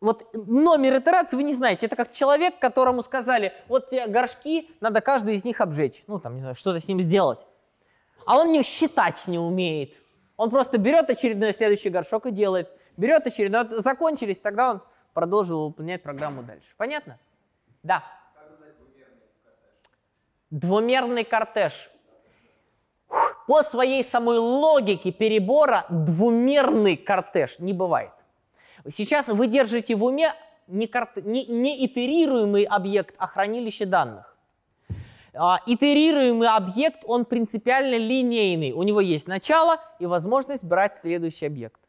вот номер итерации вы не знаете. Это как человек, которому сказали, вот тебе горшки, надо каждый из них обжечь. Ну, там, не знаю, что-то с ним сделать. А он не считать не умеет. Он просто берет очередной следующий горшок и делает. Берет очередной, закончились, тогда он продолжил выполнять программу дальше. Понятно? Да. Двумерный кортеж. По своей самой логике перебора двумерный кортеж не бывает. Сейчас вы держите в уме не, карт... не, не итерируемый объект, а хранилище данных. А, итерируемый объект, он принципиально линейный. У него есть начало и возможность брать следующий объект.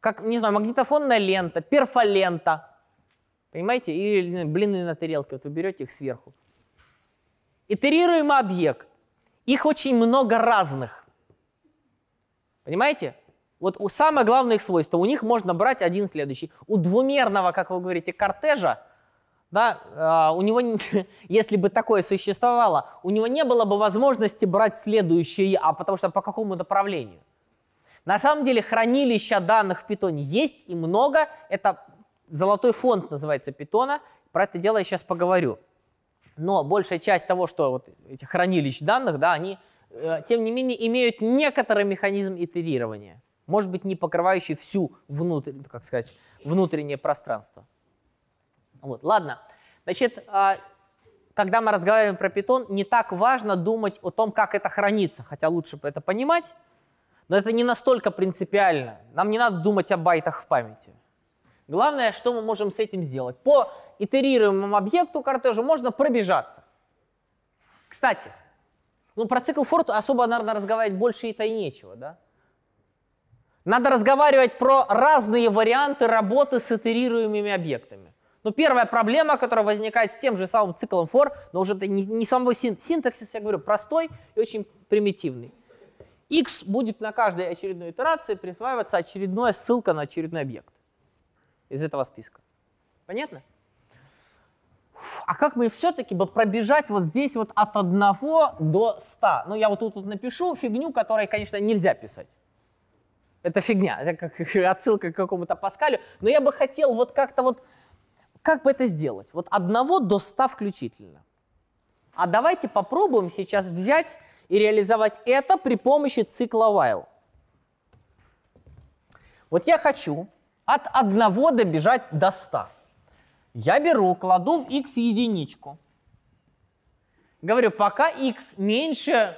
Как, не знаю, магнитофонная лента, перфолента. Понимаете? Или блины на тарелке. Вот вы берете их сверху. Итерируемый объект. Их очень много разных. Понимаете? Вот у самое главное их свойство. У них можно брать один следующий. У двумерного, как вы говорите, кортежа, да, а, у него, [LAUGHS] если бы такое существовало, у него не было бы возможности брать следующие, а потому что по какому направлению. На самом деле хранилища данных в питоне есть и много. Это золотой фонд называется питона. Про это дело я сейчас поговорю. Но большая часть того, что вот эти хранилищ данных, да, они, э, тем не менее, имеют некоторый механизм итерирования может быть, не покрывающий всю внутрь, ну, как сказать, внутреннее пространство. Вот, ладно. Значит, а, когда мы разговариваем про питон, не так важно думать о том, как это хранится, хотя лучше бы это понимать, но это не настолько принципиально. Нам не надо думать о байтах в памяти. Главное, что мы можем с этим сделать. По итерируемому объекту кортежу можно пробежаться. Кстати, ну про цикл Форта особо, наверное, разговаривать больше и-то и нечего, да? Надо разговаривать про разные варианты работы с итерируемыми объектами. Но ну, первая проблема, которая возникает с тем же самым циклом for, но уже не, не самого син, синтаксис, я говорю, простой и очень примитивный. X будет на каждой очередной итерации присваиваться очередная ссылка на очередной объект из этого списка. Понятно? А как мы все-таки бы пробежать вот здесь вот от 1 до 100? Ну, я вот тут вот напишу фигню, которой, конечно, нельзя писать. Это фигня, это как [LAUGHS] отсылка к какому-то Паскалю. Но я бы хотел вот как-то вот, как бы это сделать? Вот одного до ста включительно. А давайте попробуем сейчас взять и реализовать это при помощи цикла while. Вот я хочу от одного добежать до 100. Я беру, кладу в x единичку. Говорю, пока x меньше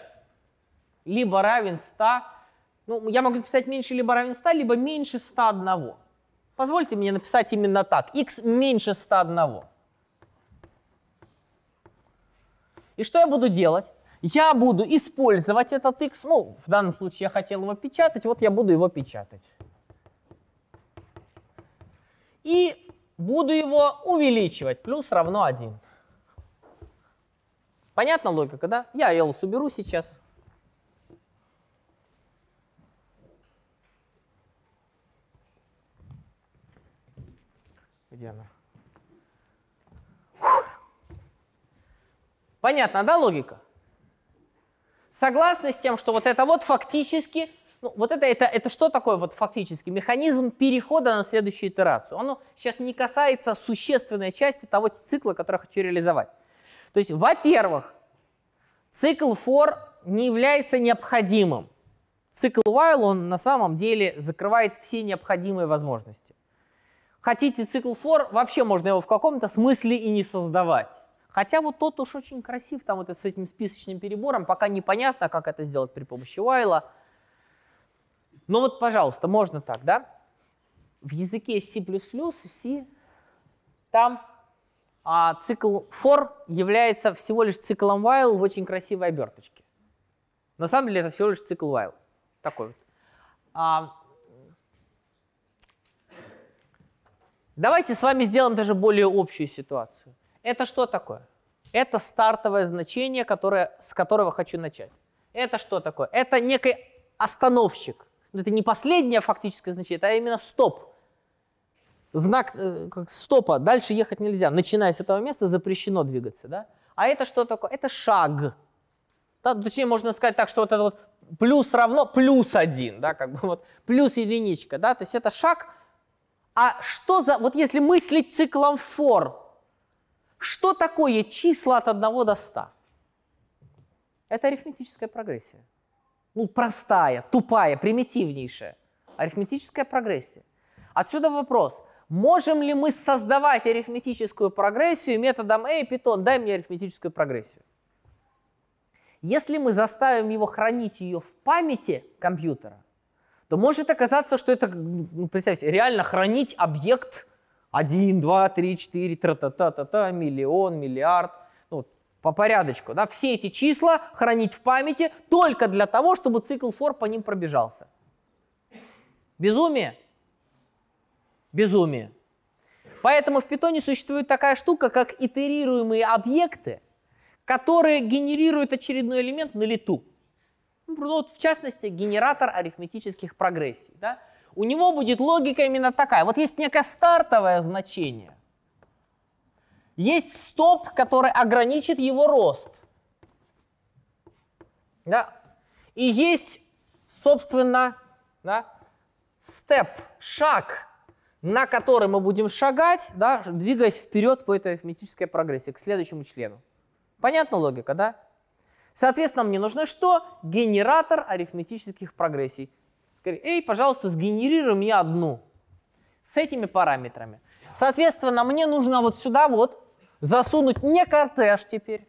либо равен 100, ну, я могу написать меньше либо равен 100, либо меньше 101. Позвольте мне написать именно так. x меньше 101. И что я буду делать? Я буду использовать этот x, ну, в данном случае я хотел его печатать, вот я буду его печатать. И буду его увеличивать, плюс равно 1. Понятна логика, да? Я L соберу сейчас. Где она? Понятно, да, логика? Согласны с тем, что вот это вот фактически, ну, вот это, это, это что такое вот фактически? Механизм перехода на следующую итерацию. Оно сейчас не касается существенной части того цикла, который хочу реализовать. То есть, во-первых, цикл for не является необходимым. Цикл while, он на самом деле закрывает все необходимые возможности. Хотите цикл фор, вообще можно его в каком-то смысле и не создавать. Хотя вот тот уж очень красив, там этот с этим списочным перебором, пока непонятно, как это сделать при помощи while. Но ну вот, пожалуйста, можно так, да? В языке C++, C, там а, цикл for является всего лишь циклом while в очень красивой оберточке. На самом деле это всего лишь цикл while. Такой вот. А, Давайте с вами сделаем даже более общую ситуацию. Это что такое? Это стартовое значение, которое, с которого хочу начать. Это что такое? Это некий остановщик. Это не последнее фактическое значение, а именно стоп. Знак э, как стопа, дальше ехать нельзя. Начиная с этого места запрещено двигаться. Да? А это что такое? Это шаг. точнее, можно сказать так, что вот это вот плюс равно плюс один, да, как бы вот плюс единичка, да, то есть это шаг, а что за... Вот если мыслить циклом фор, что такое числа от 1 до 100? Это арифметическая прогрессия. Ну, простая, тупая, примитивнейшая. Арифметическая прогрессия. Отсюда вопрос. Можем ли мы создавать арифметическую прогрессию методом «Эй, «А, питон, дай мне арифметическую прогрессию»? Если мы заставим его хранить ее в памяти компьютера, то может оказаться, что это, ну, представьте, реально хранить объект 1, 2, 3, 4, тра-та-та-та-та, миллион, миллиард, ну, по порядочку, да, все эти числа хранить в памяти только для того, чтобы цикл фор по ним пробежался. Безумие? Безумие. Поэтому в питоне существует такая штука, как итерируемые объекты, которые генерируют очередной элемент на лету. Ну, ну, вот в частности, генератор арифметических прогрессий. Да? У него будет логика именно такая. Вот есть некое стартовое значение. Есть стоп, который ограничит его рост. Да? И есть, собственно, да, степ, шаг, на который мы будем шагать, да, двигаясь вперед по этой арифметической прогрессии, к следующему члену. Понятна логика, да? Соответственно, мне нужно что? Генератор арифметических прогрессий. Скажи, эй, пожалуйста, сгенерируй мне одну с этими параметрами. Соответственно, мне нужно вот сюда вот засунуть не кортеж теперь,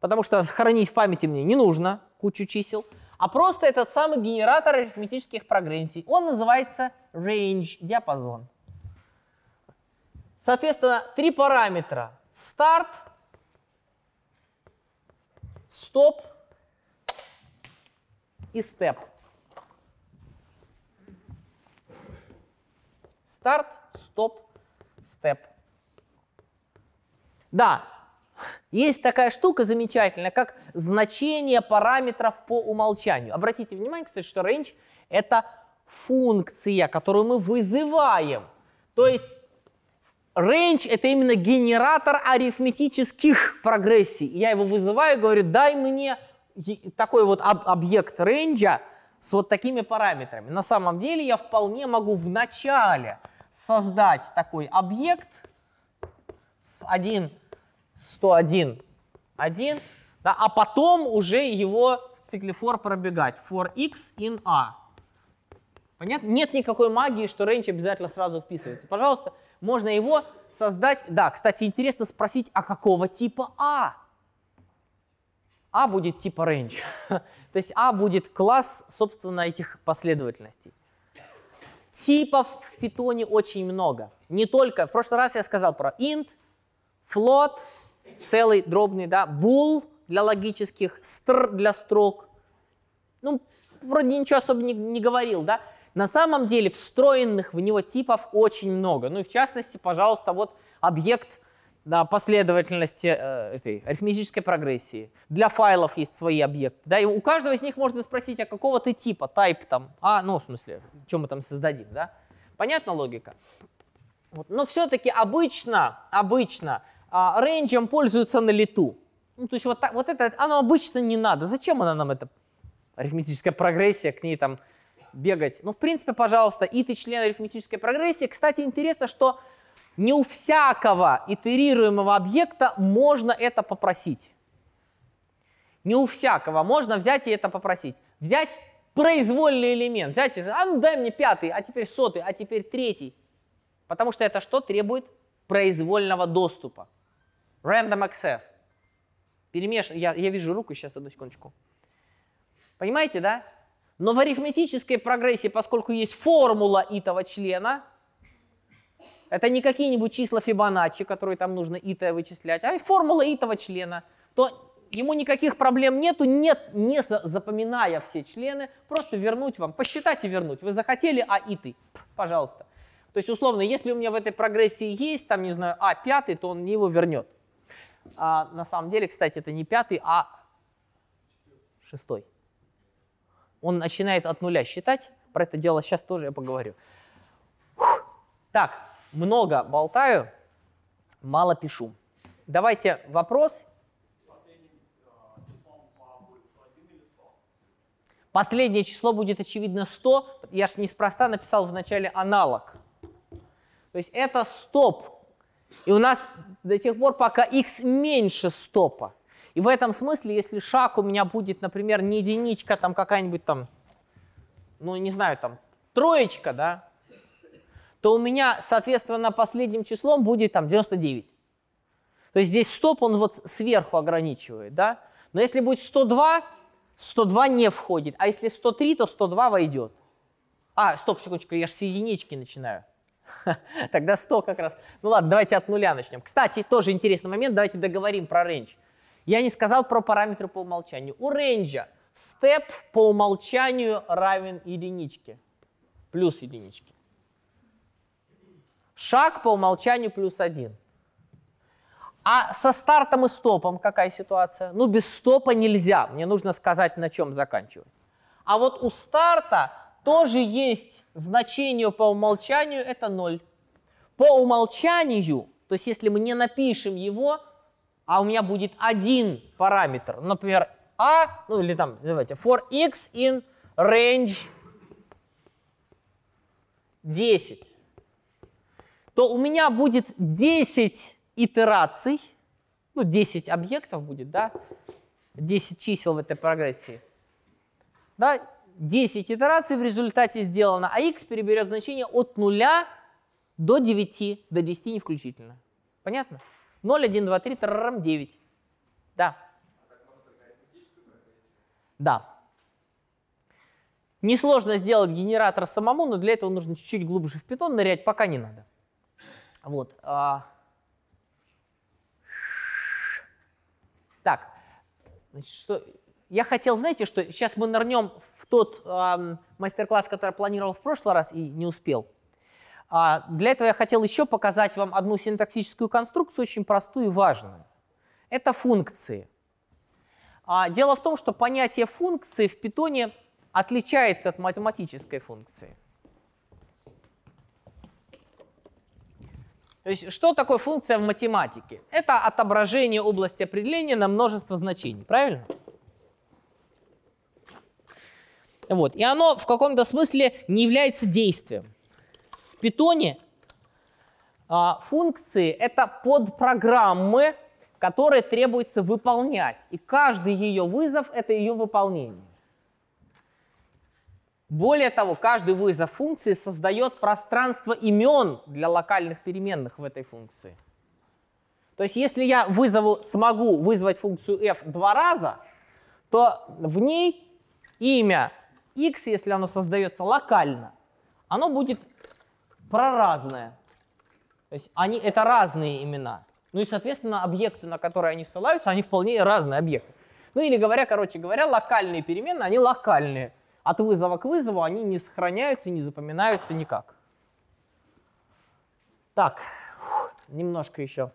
потому что сохранить в памяти мне не нужно кучу чисел, а просто этот самый генератор арифметических прогрессий. Он называется range, диапазон. Соответственно, три параметра. Start, Стоп и степ. Старт, стоп, степ. Да, есть такая штука замечательная, как значение параметров по умолчанию. Обратите внимание, кстати, что range — это функция, которую мы вызываем. То есть Range – это именно генератор арифметических прогрессий. Я его вызываю и говорю, дай мне такой вот объект рейнджа с вот такими параметрами. На самом деле я вполне могу вначале создать такой объект 1, 101, 1, да, а потом уже его в цикле for пробегать. For x in a. Понятно? Нет никакой магии, что range обязательно сразу вписывается. Пожалуйста, можно его создать... Да, кстати, интересно спросить, а какого типа А? А будет типа range. [LAUGHS] То есть А будет класс, собственно, этих последовательностей. Типов в питоне очень много. Не только. В прошлый раз я сказал про int, float, целый дробный, да, bool для логических, str для строк. Ну, вроде ничего особо не, не говорил, да. На самом деле встроенных в него типов очень много. Ну и в частности, пожалуйста, вот объект да, последовательности э, этой арифметической прогрессии. Для файлов есть свои объекты. Да, и у каждого из них можно спросить, а какого ты типа, type там, а, ну, в смысле, что мы там создадим, да? Понятна логика? Вот. Но все-таки обычно, обычно а, рейнджем пользуются на лету. Ну, то есть вот, так, вот это, оно обычно не надо. Зачем она нам эта арифметическая прогрессия, к ней там бегать. Ну, в принципе, пожалуйста, и ты член арифметической прогрессии. Кстати, интересно, что не у всякого итерируемого объекта можно это попросить. Не у всякого можно взять и это попросить. Взять произвольный элемент, взять, а ну дай мне пятый, а теперь сотый, а теперь третий. Потому что это что требует произвольного доступа. Random access. Перемеш... Я, я вижу руку, сейчас, одну секундочку. Понимаете, да? Но в арифметической прогрессии, поскольку есть формула итого члена, это не какие-нибудь числа Фибоначчи, которые там нужно ита вычислять, а формула итого члена, то ему никаких проблем нету, нет, не запоминая все члены, просто вернуть вам, посчитать и вернуть. Вы захотели А и ты, пожалуйста. То есть, условно, если у меня в этой прогрессии есть, там, не знаю, А пятый, то он не его вернет. А, на самом деле, кстати, это не пятый, а шестой. Он начинает от нуля считать. Про это дело сейчас тоже я поговорю. Так, много болтаю, мало пишу. Давайте вопрос. Последнее число будет, очевидно, 100. Я же неспроста написал в начале аналог. То есть это стоп. И у нас до тех пор, пока x меньше стопа. И в этом смысле, если шаг у меня будет, например, не единичка, там какая-нибудь там, ну не знаю, там троечка, да, то у меня, соответственно, последним числом будет там 99. То есть здесь стоп, он вот сверху ограничивает, да. Но если будет 102, 102 не входит, а если 103, то 102 войдет. А, стоп, секундочку, я же с единички начинаю. [LAUGHS] Тогда 100 как раз. Ну ладно, давайте от нуля начнем. Кстати, тоже интересный момент, давайте договорим про range. Я не сказал про параметры по умолчанию. У рейнджа степ по умолчанию равен единичке. Плюс единичке. Шаг по умолчанию плюс один. А со стартом и стопом какая ситуация? Ну, без стопа нельзя. Мне нужно сказать, на чем заканчивать. А вот у старта тоже есть значение по умолчанию, это 0. По умолчанию, то есть если мы не напишем его, а у меня будет один параметр, например, а, ну или там, давайте, for x in range 10, то у меня будет 10 итераций, ну 10 объектов будет, да, 10 чисел в этой прогрессии, да, 10 итераций в результате сделано, а x переберет значение от 0 до 9, до 10 не включительно. Понятно? 0, 1, 2, 3, тарарам, 9. Да. Да. Несложно сделать генератор самому, но для этого нужно чуть-чуть глубже в питон нырять, пока не надо. Вот. А. Так, значит, что... я хотел, знаете, что сейчас мы нырнем в тот эм, мастер-класс, который планировал в прошлый раз и не успел. А для этого я хотел еще показать вам одну синтаксическую конструкцию, очень простую и важную. Это функции. А дело в том, что понятие функции в питоне отличается от математической функции. То есть что такое функция в математике? Это отображение области определения на множество значений, правильно? Вот. И оно в каком-то смысле не является действием питоне а, функции — это подпрограммы, которые требуется выполнять. И каждый ее вызов — это ее выполнение. Более того, каждый вызов функции создает пространство имен для локальных переменных в этой функции. То есть если я вызову, смогу вызвать функцию f два раза, то в ней имя x, если оно создается локально, оно будет про разное. То есть они, это разные имена. Ну и, соответственно, объекты, на которые они ссылаются, они вполне разные объекты. Ну или говоря, короче говоря, локальные переменные, они локальные. От вызова к вызову они не сохраняются, не запоминаются никак. Так, немножко еще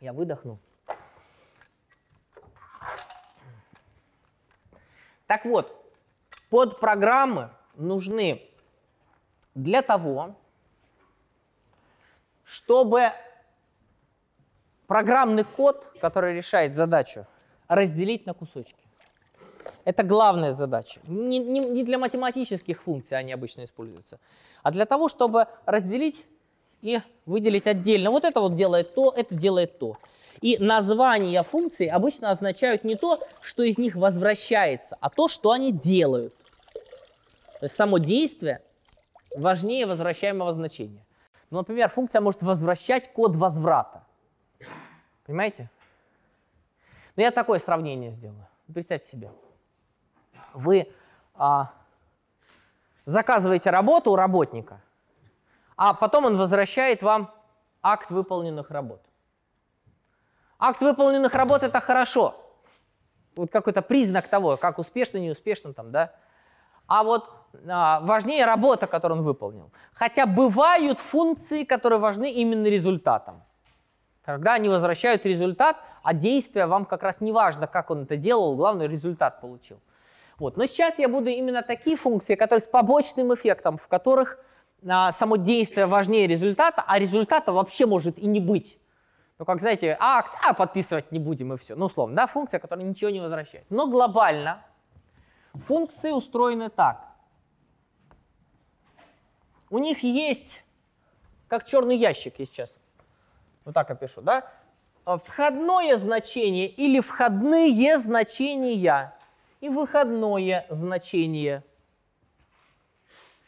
я выдохну. Так вот, подпрограммы нужны для того, чтобы программный код, который решает задачу, разделить на кусочки. Это главная задача. Не, не, не для математических функций они обычно используются, а для того, чтобы разделить и выделить отдельно. Вот это вот делает то, это делает то. И названия функций обычно означают не то, что из них возвращается, а то, что они делают. То есть само действие важнее возвращаемого значения. Ну, например, функция может возвращать код возврата. Понимаете? Но ну, я такое сравнение сделаю. Представьте себе. Вы а, заказываете работу у работника, а потом он возвращает вам акт выполненных работ. Акт выполненных работ – это хорошо. Вот какой-то признак того, как успешно, неуспешно там, да, а вот а, важнее работа, которую он выполнил. Хотя бывают функции, которые важны именно результатом. Когда они возвращают результат, а действие вам как раз не важно, как он это делал, главное результат получил. Вот. Но сейчас я буду именно такие функции, которые с побочным эффектом, в которых а, само действие важнее результата, а результата вообще может и не быть. Ну, как знаете, акт, а подписывать не будем и все. Ну, условно, да, функция, которая ничего не возвращает. Но глобально Функции устроены так. У них есть, как черный ящик, я сейчас вот так опишу, да? А, входное значение или входные значения и выходное значение.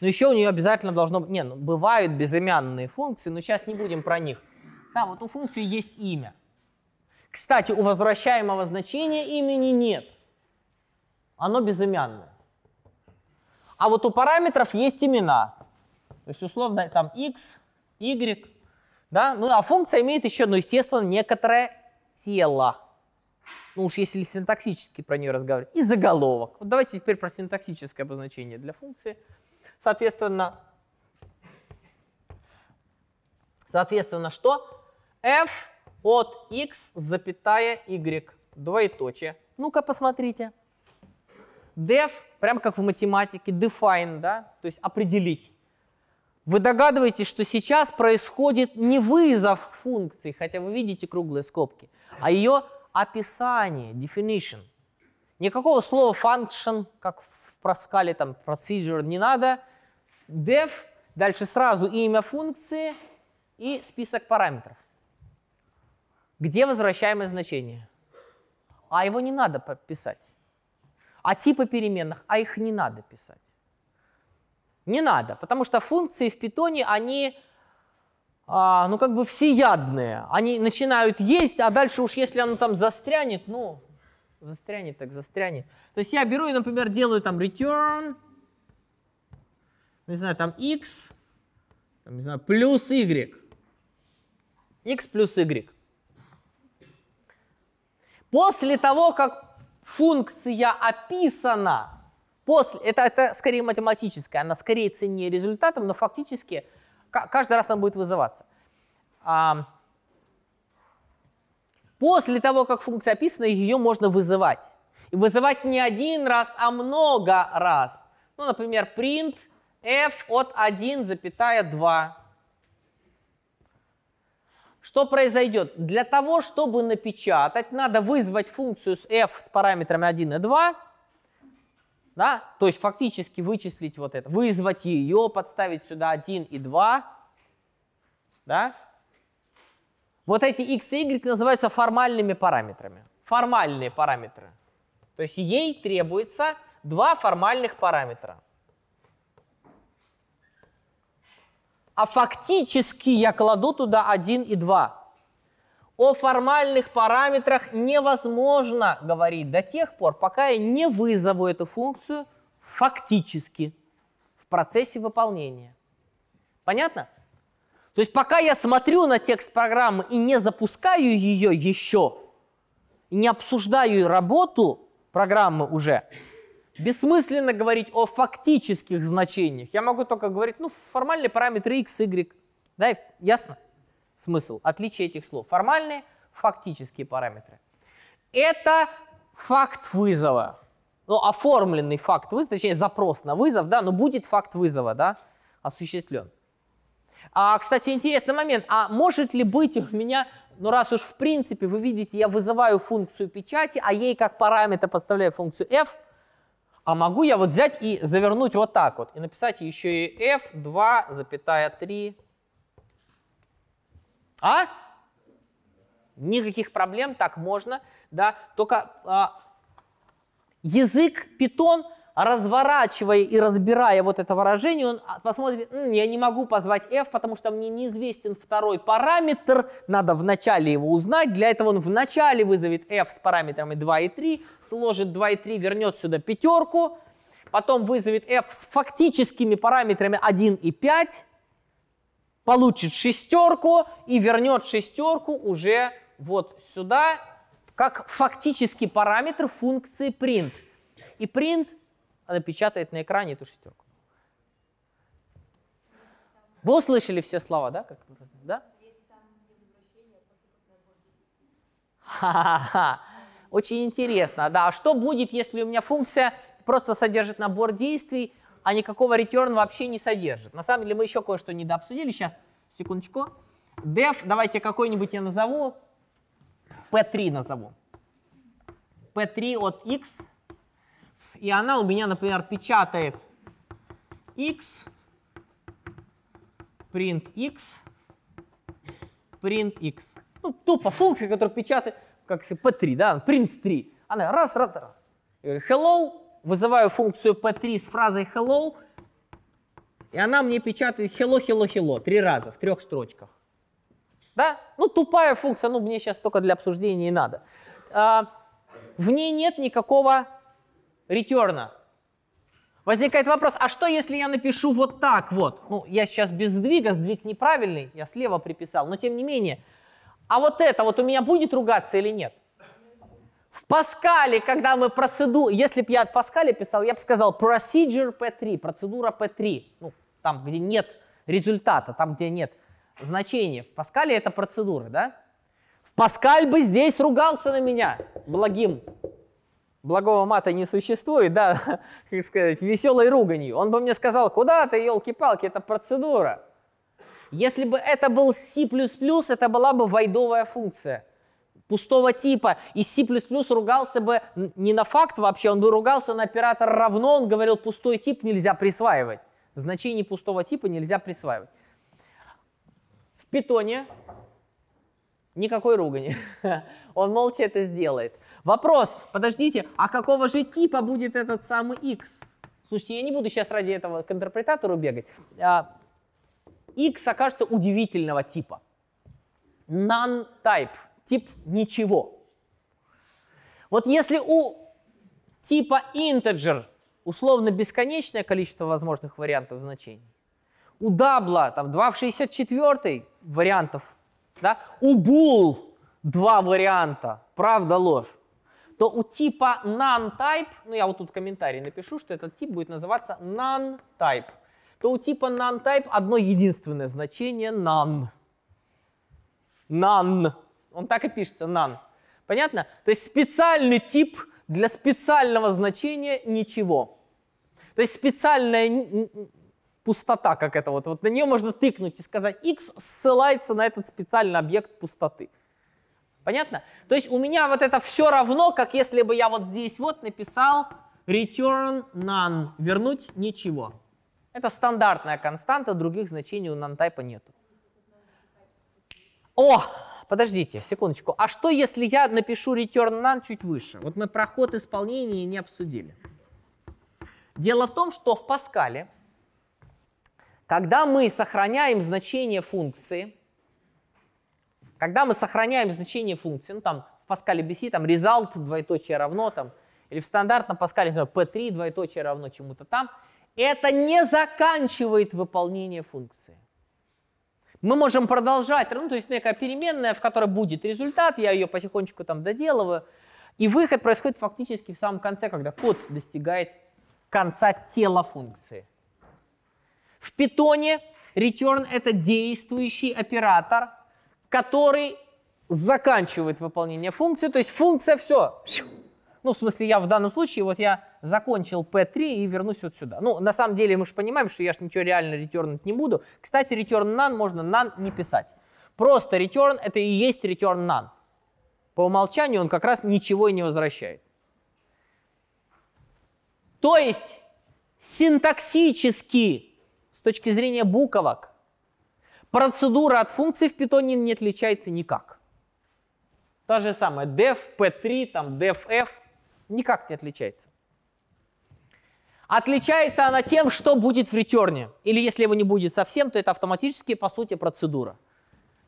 Но еще у нее обязательно должно быть... Не, ну, бывают безымянные функции, но сейчас не будем про них. Да, вот у функции есть имя. Кстати, у возвращаемого значения имени нет – оно безымянное. А вот у параметров есть имена. То есть условно там x, y, да? Ну а функция имеет еще, ну естественно, некоторое тело. Ну уж если синтаксически про нее разговаривать. И заголовок. Вот давайте теперь про синтаксическое обозначение для функции. Соответственно, соответственно что? f от x, запятая y, двоеточие. Ну-ка посмотрите def, прямо как в математике, define, да, то есть определить. Вы догадываетесь, что сейчас происходит не вызов функции, хотя вы видите круглые скобки, а ее описание, definition. Никакого слова function, как в проскале там procedure, не надо. Def, дальше сразу имя функции и список параметров. Где возвращаемое значение? А его не надо писать. А типы переменных, а их не надо писать. Не надо, потому что функции в питоне, они а, ну как бы всеядные. Они начинают есть, а дальше уж если оно там застрянет, ну застрянет так застрянет. То есть я беру и, например, делаю там return, не знаю, там x, там, не знаю, плюс y. x плюс y. После того, как функция описана после... Это, это скорее математическая, она скорее ценнее результатом, но фактически каждый раз она будет вызываться. А, после того, как функция описана, ее можно вызывать. И вызывать не один раз, а много раз. Ну, например, print f от 1,2. Что произойдет? Для того, чтобы напечатать, надо вызвать функцию с f с параметрами 1 и 2, да? то есть фактически вычислить вот это, вызвать ее, подставить сюда 1 и 2. Да? Вот эти x и y называются формальными параметрами. Формальные параметры. То есть ей требуется два формальных параметра. а фактически я кладу туда 1 и 2. О формальных параметрах невозможно говорить до тех пор, пока я не вызову эту функцию фактически в процессе выполнения. Понятно? То есть пока я смотрю на текст программы и не запускаю ее еще, и не обсуждаю работу программы уже, Бессмысленно говорить о фактических значениях. Я могу только говорить, ну, формальные параметры x, y. Да, ясно? Смысл, отличие этих слов. Формальные, фактические параметры. Это факт вызова. Ну, оформленный факт вызова, точнее, запрос на вызов, да, но будет факт вызова, да, осуществлен. А, кстати, интересный момент. А может ли быть у меня, ну раз уж в принципе вы видите, я вызываю функцию печати, а ей как параметр подставляю функцию f – а могу я вот взять и завернуть вот так вот и написать еще и f2,3. А? Никаких проблем, так можно, да. Только а, язык Python разворачивая и разбирая вот это выражение, он посмотрит, я не могу позвать f, потому что мне неизвестен второй параметр, надо вначале его узнать, для этого он вначале вызовет f с параметрами 2 и 3, сложит 2 и 3, вернет сюда пятерку, потом вызовет f с фактическими параметрами 1 и 5, получит шестерку и вернет шестерку уже вот сюда, как фактический параметр функции print. И print – она печатает на экране эту шестерку. Вы услышали все слова, да? Как да? Очень интересно, да. А что будет, если у меня функция просто содержит набор действий, а никакого return вообще не содержит? На самом деле мы еще кое-что недообсудили. Сейчас, секундочку. Dev, давайте какой-нибудь я назову. P3 назову. P3 от x и она у меня, например, печатает x, print x, print x. Ну, тупо функция, которая печатает, как p3, да, print 3. Она раз, раз, раз. Я говорю, hello, вызываю функцию p3 с фразой hello, и она мне печатает hello, hello, hello три раза в трех строчках. Да? Ну, тупая функция, ну, мне сейчас только для обсуждения и надо. А, в ней нет никакого Ретерна Возникает вопрос, а что если я напишу вот так вот? Ну, я сейчас без сдвига, сдвиг неправильный, я слева приписал, но тем не менее. А вот это вот у меня будет ругаться или нет? В Паскале, когда мы процеду... Если бы я в Паскале писал, я бы сказал procedure P3, процедура P3. Ну, там, где нет результата, там, где нет значения. В Паскале это процедура, да? В Паскаль бы здесь ругался на меня благим благого мата не существует, да, [LAUGHS] как сказать, веселой руганью. Он бы мне сказал, куда ты, елки-палки, это процедура. Если бы это был C++, это была бы войдовая функция пустого типа, и C++ ругался бы не на факт вообще, он бы ругался на оператор равно, он говорил, пустой тип нельзя присваивать. Значение пустого типа нельзя присваивать. В питоне никакой ругани. [LAUGHS] Он молча это сделает. Вопрос, подождите, а какого же типа будет этот самый x? Слушайте, я не буду сейчас ради этого к интерпретатору бегать. x а, окажется удивительного типа. Non-type, тип ничего. Вот если у типа integer условно бесконечное количество возможных вариантов значений, у дабла там 2 в 64 вариантов, да? у bool 2 варианта, правда, ложь то у типа non-type, ну я вот тут комментарий напишу, что этот тип будет называться non-type, то у типа non-type одно единственное значение none. None. Он так и пишется, none. Понятно? То есть специальный тип для специального значения ничего. То есть специальная пустота, как это вот, вот на нее можно тыкнуть и сказать, x ссылается на этот специальный объект пустоты. Понятно? То есть у меня вот это все равно, как если бы я вот здесь вот написал return none, вернуть ничего. Это стандартная константа, других значений у none-тайпа нету. О, подождите, секундочку. А что, если я напишу return none чуть выше? Вот мы проход исполнения не обсудили. Дело в том, что в Паскале, когда мы сохраняем значение функции, когда мы сохраняем значение функции, ну там в Паскале BC там result двоеточие равно там, или в стандартном Паскале знаю, P3 двоеточие равно чему-то там, это не заканчивает выполнение функции. Мы можем продолжать, ну, то есть некая переменная, в которой будет результат, я ее потихонечку там доделываю, и выход происходит фактически в самом конце, когда код достигает конца тела функции. В питоне return это действующий оператор, который заканчивает выполнение функции, то есть функция все. Ну, в смысле, я в данном случае, вот я закончил P3 и вернусь вот сюда. Ну, на самом деле мы же понимаем, что я же ничего реально ретернуть не буду. Кстати, return none можно none не писать. Просто return это и есть return none. По умолчанию он как раз ничего и не возвращает. То есть синтаксически, с точки зрения буковок, Процедура от функций в питоне не отличается никак. Та же самая def, p3, там def, f никак не отличается. Отличается она тем, что будет в ретерне. Или если его не будет совсем, то это автоматически, по сути, процедура.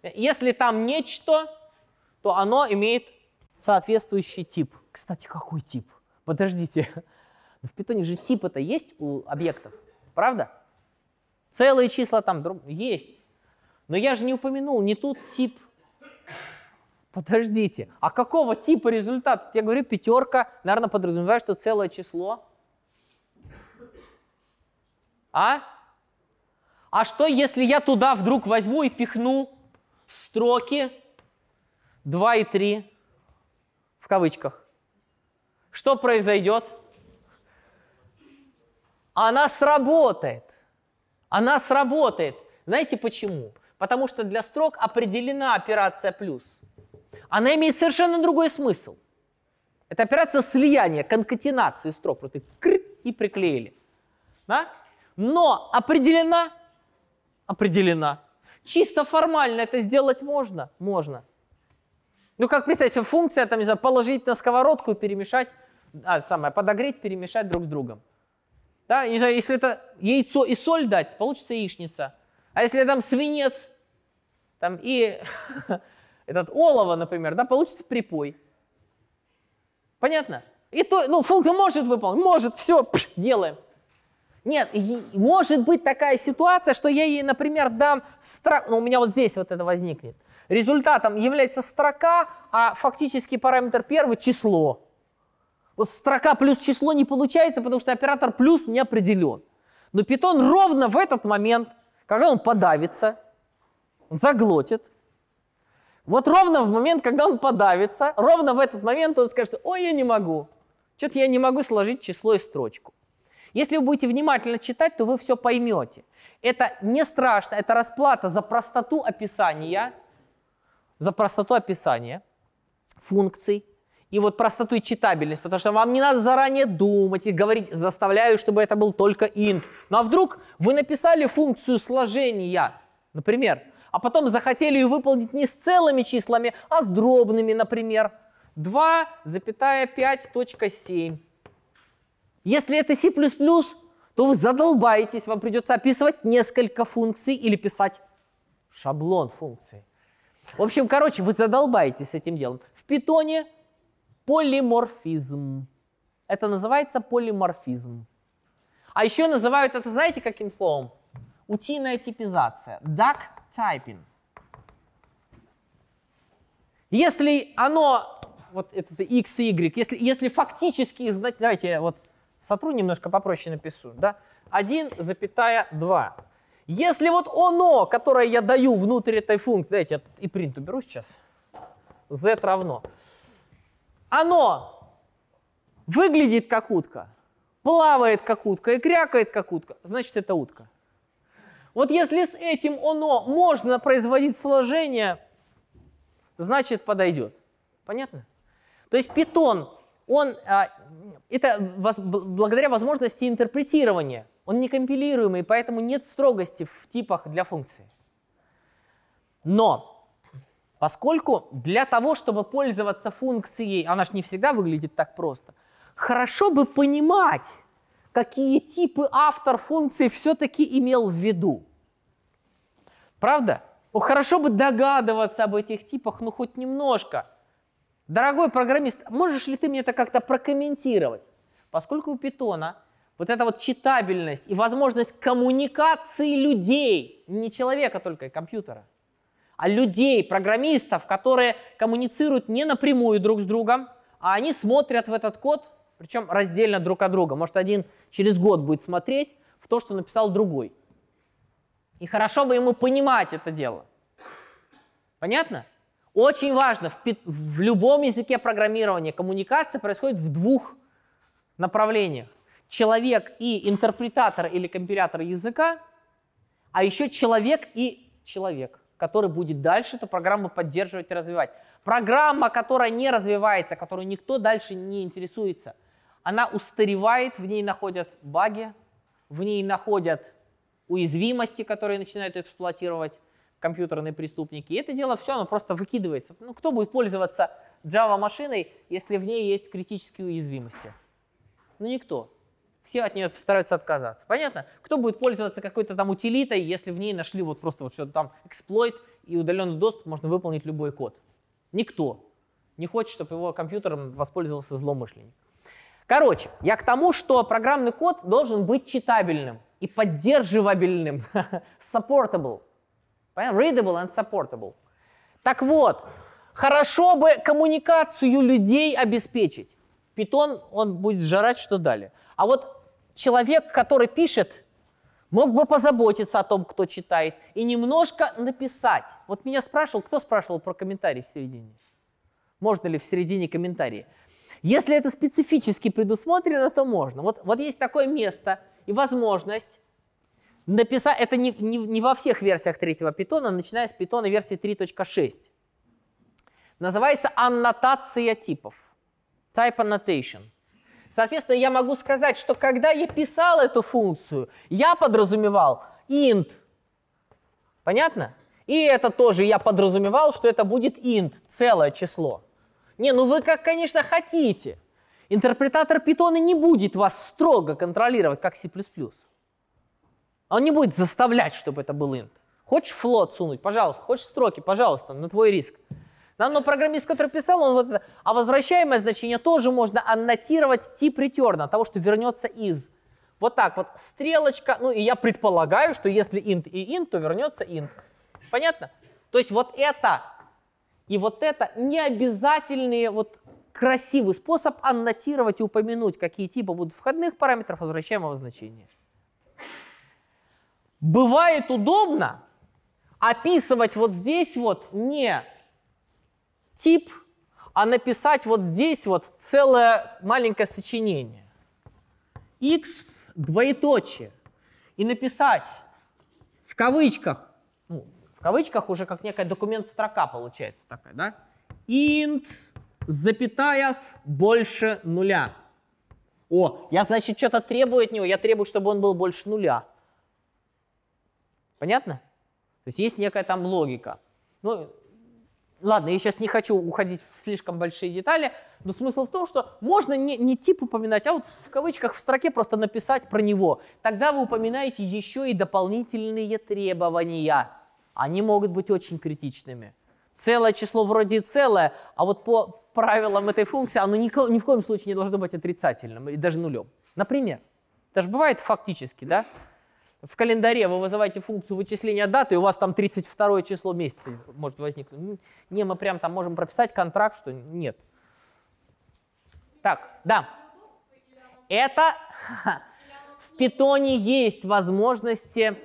Если там нечто, то оно имеет соответствующий тип. Кстати, какой тип? Подождите. в питоне же тип это есть у объектов, правда? Целые числа там есть. Но я же не упомянул не тот тип. Подождите, а какого типа результат? Я говорю, пятерка, наверное, подразумевает, что целое число. А? А что, если я туда вдруг возьму и пихну строки 2 и 3 в кавычках? Что произойдет? Она сработает. Она сработает. Знаете почему? Потому что для строк определена операция плюс. Она имеет совершенно другой смысл. Это операция слияния, конкатенации строк. Вот их и приклеили. Да? Но определена, определена. Чисто формально это сделать можно? Можно. Ну, как представьте, функция, там, не знаю, положить на сковородку и перемешать, а, самое, подогреть, перемешать друг с другом. Да, не знаю, если это яйцо и соль дать, получится яичница. А если там свинец там, и [LAUGHS] этот олово, например, да, получится припой. Понятно? И то, ну, функция может выполнить, может, все, пш, делаем. Нет, может быть такая ситуация, что я ей, например, дам строку, ну, у меня вот здесь вот это возникнет. Результатом является строка, а фактический параметр первый – число. Вот строка плюс число не получается, потому что оператор плюс не определен. Но питон ровно в этот момент, когда он подавится, заглотит. Вот ровно в момент, когда он подавится, ровно в этот момент он скажет, ой, я не могу. Что-то я не могу сложить число и строчку. Если вы будете внимательно читать, то вы все поймете. Это не страшно, это расплата за простоту описания, за простоту описания функций и вот простоту и читабельность, потому что вам не надо заранее думать и говорить, заставляю, чтобы это был только int. Ну а вдруг вы написали функцию сложения, например, а потом захотели ее выполнить не с целыми числами, а с дробными, например. 2,5.7. Если это C++, то вы задолбаетесь, вам придется описывать несколько функций или писать шаблон функции. В общем, короче, вы задолбаетесь с этим делом. В питоне полиморфизм. Это называется полиморфизм. А еще называют это, знаете, каким словом? Утиная типизация. Duck typing. Если оно, вот это x и y, если, если фактически, давайте я вот сотру немножко попроще напишу, да, 1,2. Если вот оно, которое я даю внутрь этой функции, давайте я и print уберу сейчас, z равно, оно выглядит как утка, плавает как утка и крякает как утка, значит это утка. Вот если с этим оно можно производить сложение, значит подойдет. Понятно? То есть питон, он, а, это благодаря возможности интерпретирования. Он не компилируемый, поэтому нет строгости в типах для функции. Но поскольку для того, чтобы пользоваться функцией, она же не всегда выглядит так просто, хорошо бы понимать, какие типы автор функции все-таки имел в виду. Правда? О, ну, хорошо бы догадываться об этих типах, ну хоть немножко. Дорогой программист, можешь ли ты мне это как-то прокомментировать? Поскольку у питона вот эта вот читабельность и возможность коммуникации людей, не человека только, и компьютера, а людей, программистов, которые коммуницируют не напрямую друг с другом, а они смотрят в этот код причем раздельно друг от друга. Может, один через год будет смотреть в то, что написал другой. И хорошо бы ему понимать это дело. Понятно? Очень важно, в, в любом языке программирования коммуникация происходит в двух направлениях. Человек и интерпретатор или компилятор языка, а еще человек и человек, который будет дальше эту программу поддерживать и развивать. Программа, которая не развивается, которую никто дальше не интересуется, она устаревает, в ней находят баги, в ней находят уязвимости, которые начинают эксплуатировать компьютерные преступники. И это дело все, оно просто выкидывается. Ну, кто будет пользоваться Java-машиной, если в ней есть критические уязвимости? Ну, никто. Все от нее постараются отказаться. Понятно? Кто будет пользоваться какой-то там утилитой, если в ней нашли вот просто вот что-то там, эксплойт, и удаленный доступ можно выполнить любой код? Никто. Не хочет, чтобы его компьютером воспользовался злоумышленник. Короче, я к тому, что программный код должен быть читабельным и поддерживабельным, [LAUGHS] supportable. Понятно? Readable and supportable. Так вот, хорошо бы коммуникацию людей обеспечить. Питон, он будет жрать, что дали. А вот человек, который пишет, мог бы позаботиться о том, кто читает, и немножко написать. Вот меня спрашивал, кто спрашивал про комментарий в середине? Можно ли в середине комментарии? Если это специфически предусмотрено, то можно. Вот, вот есть такое место и возможность написать, это не, не, не во всех версиях третьего питона, начиная с питона версии 3.6. Называется аннотация типов. Type annotation. Соответственно, я могу сказать, что когда я писал эту функцию, я подразумевал int. Понятно? И это тоже я подразумевал, что это будет int, целое число. Не, ну вы как, конечно, хотите. Интерпретатор Питона не будет вас строго контролировать, как C++. Он не будет заставлять, чтобы это был int. Хочешь флот сунуть, пожалуйста. Хочешь строки, пожалуйста, на твой риск. но программист, который писал, он вот это... А возвращаемое значение тоже можно аннотировать тип return, того, что вернется из. Вот так вот, стрелочка, ну и я предполагаю, что если int и int, то вернется int. Понятно? То есть вот это и вот это необязательный вот красивый способ аннотировать и упомянуть, какие типы будут входных параметров возвращаемого значения. Бывает удобно описывать вот здесь вот не тип, а написать вот здесь вот целое маленькое сочинение. x двоеточие. И написать в кавычках в кавычках уже как некая документ-строка получается такая, да? int, запятая, больше нуля. О, я, значит, что-то требую от него, я требую, чтобы он был больше нуля. Понятно? То есть есть некая там логика. Ну, ладно, я сейчас не хочу уходить в слишком большие детали, но смысл в том, что можно не, не тип упоминать, а вот в кавычках в строке просто написать про него. Тогда вы упоминаете еще и дополнительные требования они могут быть очень критичными. Целое число вроде целое, а вот по правилам этой функции оно ни, ни в коем случае не должно быть отрицательным и даже нулем. Например, даже бывает фактически, да? В календаре вы вызываете функцию вычисления даты, и у вас там 32 число месяца может возникнуть. Не, мы прям там можем прописать контракт, что нет. Так, да. Это [LAUGHS] в питоне есть возможности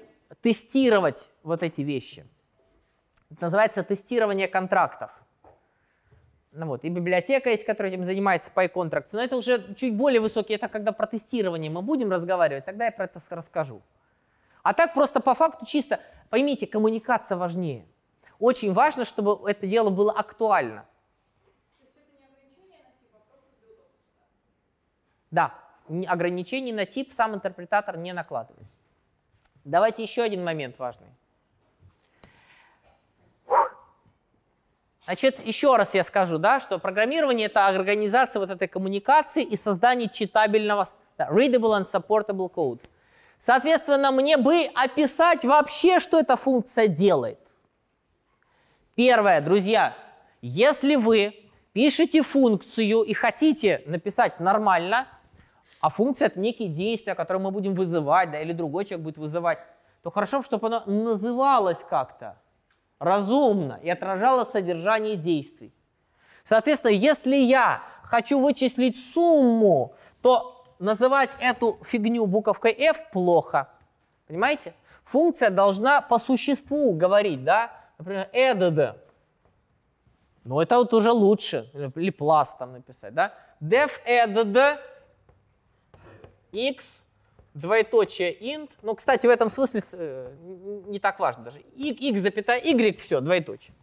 тестировать вот эти вещи. Это называется тестирование контрактов. Ну вот, и библиотека есть, которая этим занимается, PyContract. Но это уже чуть более высокий, это когда про тестирование мы будем разговаривать, тогда я про это расскажу. А так просто по факту чисто, поймите, коммуникация важнее. Очень важно, чтобы это дело было актуально. Да, ограничений на тип сам интерпретатор не накладывает. Давайте еще один момент важный. Значит, еще раз я скажу, да, что программирование — это организация вот этой коммуникации и создание читабельного, да, readable and supportable code. Соответственно, мне бы описать вообще, что эта функция делает. Первое, друзья, если вы пишете функцию и хотите написать нормально, а функция — это некие действия, которые мы будем вызывать, да, или другой человек будет вызывать, то хорошо, чтобы она называлась как-то разумно и отражала содержание действий. Соответственно, если я хочу вычислить сумму, то называть эту фигню буковкой f плохо. Понимаете? Функция должна по существу говорить, да? Например, added. Но ну, это вот уже лучше. Или plus там написать, да? def added x двоеточие int. Ну, кстати, в этом смысле э, не так важно даже. x, запятая y, все, двоеточие.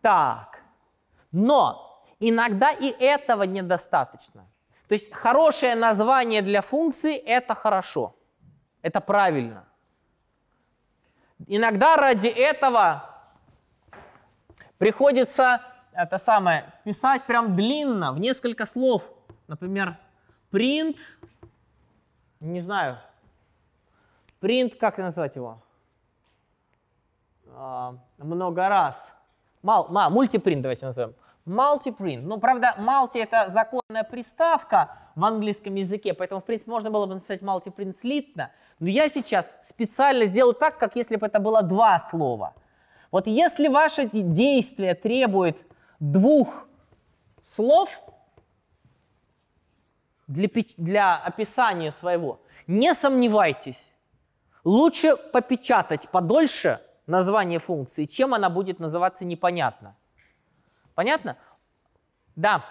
Так. Но иногда и этого недостаточно. То есть хорошее название для функции – это хорошо. Это правильно. Иногда ради этого приходится это самое, писать прям длинно, в несколько слов. Например, print, не знаю, print, как назвать его? А, много раз. Мал, а, мультипринт давайте назовем. Multiprint. Ну, правда, multi это законная приставка в английском языке, поэтому, в принципе, можно было бы написать multiprint слитно. Но я сейчас специально сделаю так, как если бы это было два слова. Вот если ваше действие требует двух слов для, для описания своего. Не сомневайтесь, лучше попечатать подольше название функции, чем она будет называться непонятно. Понятно? Да.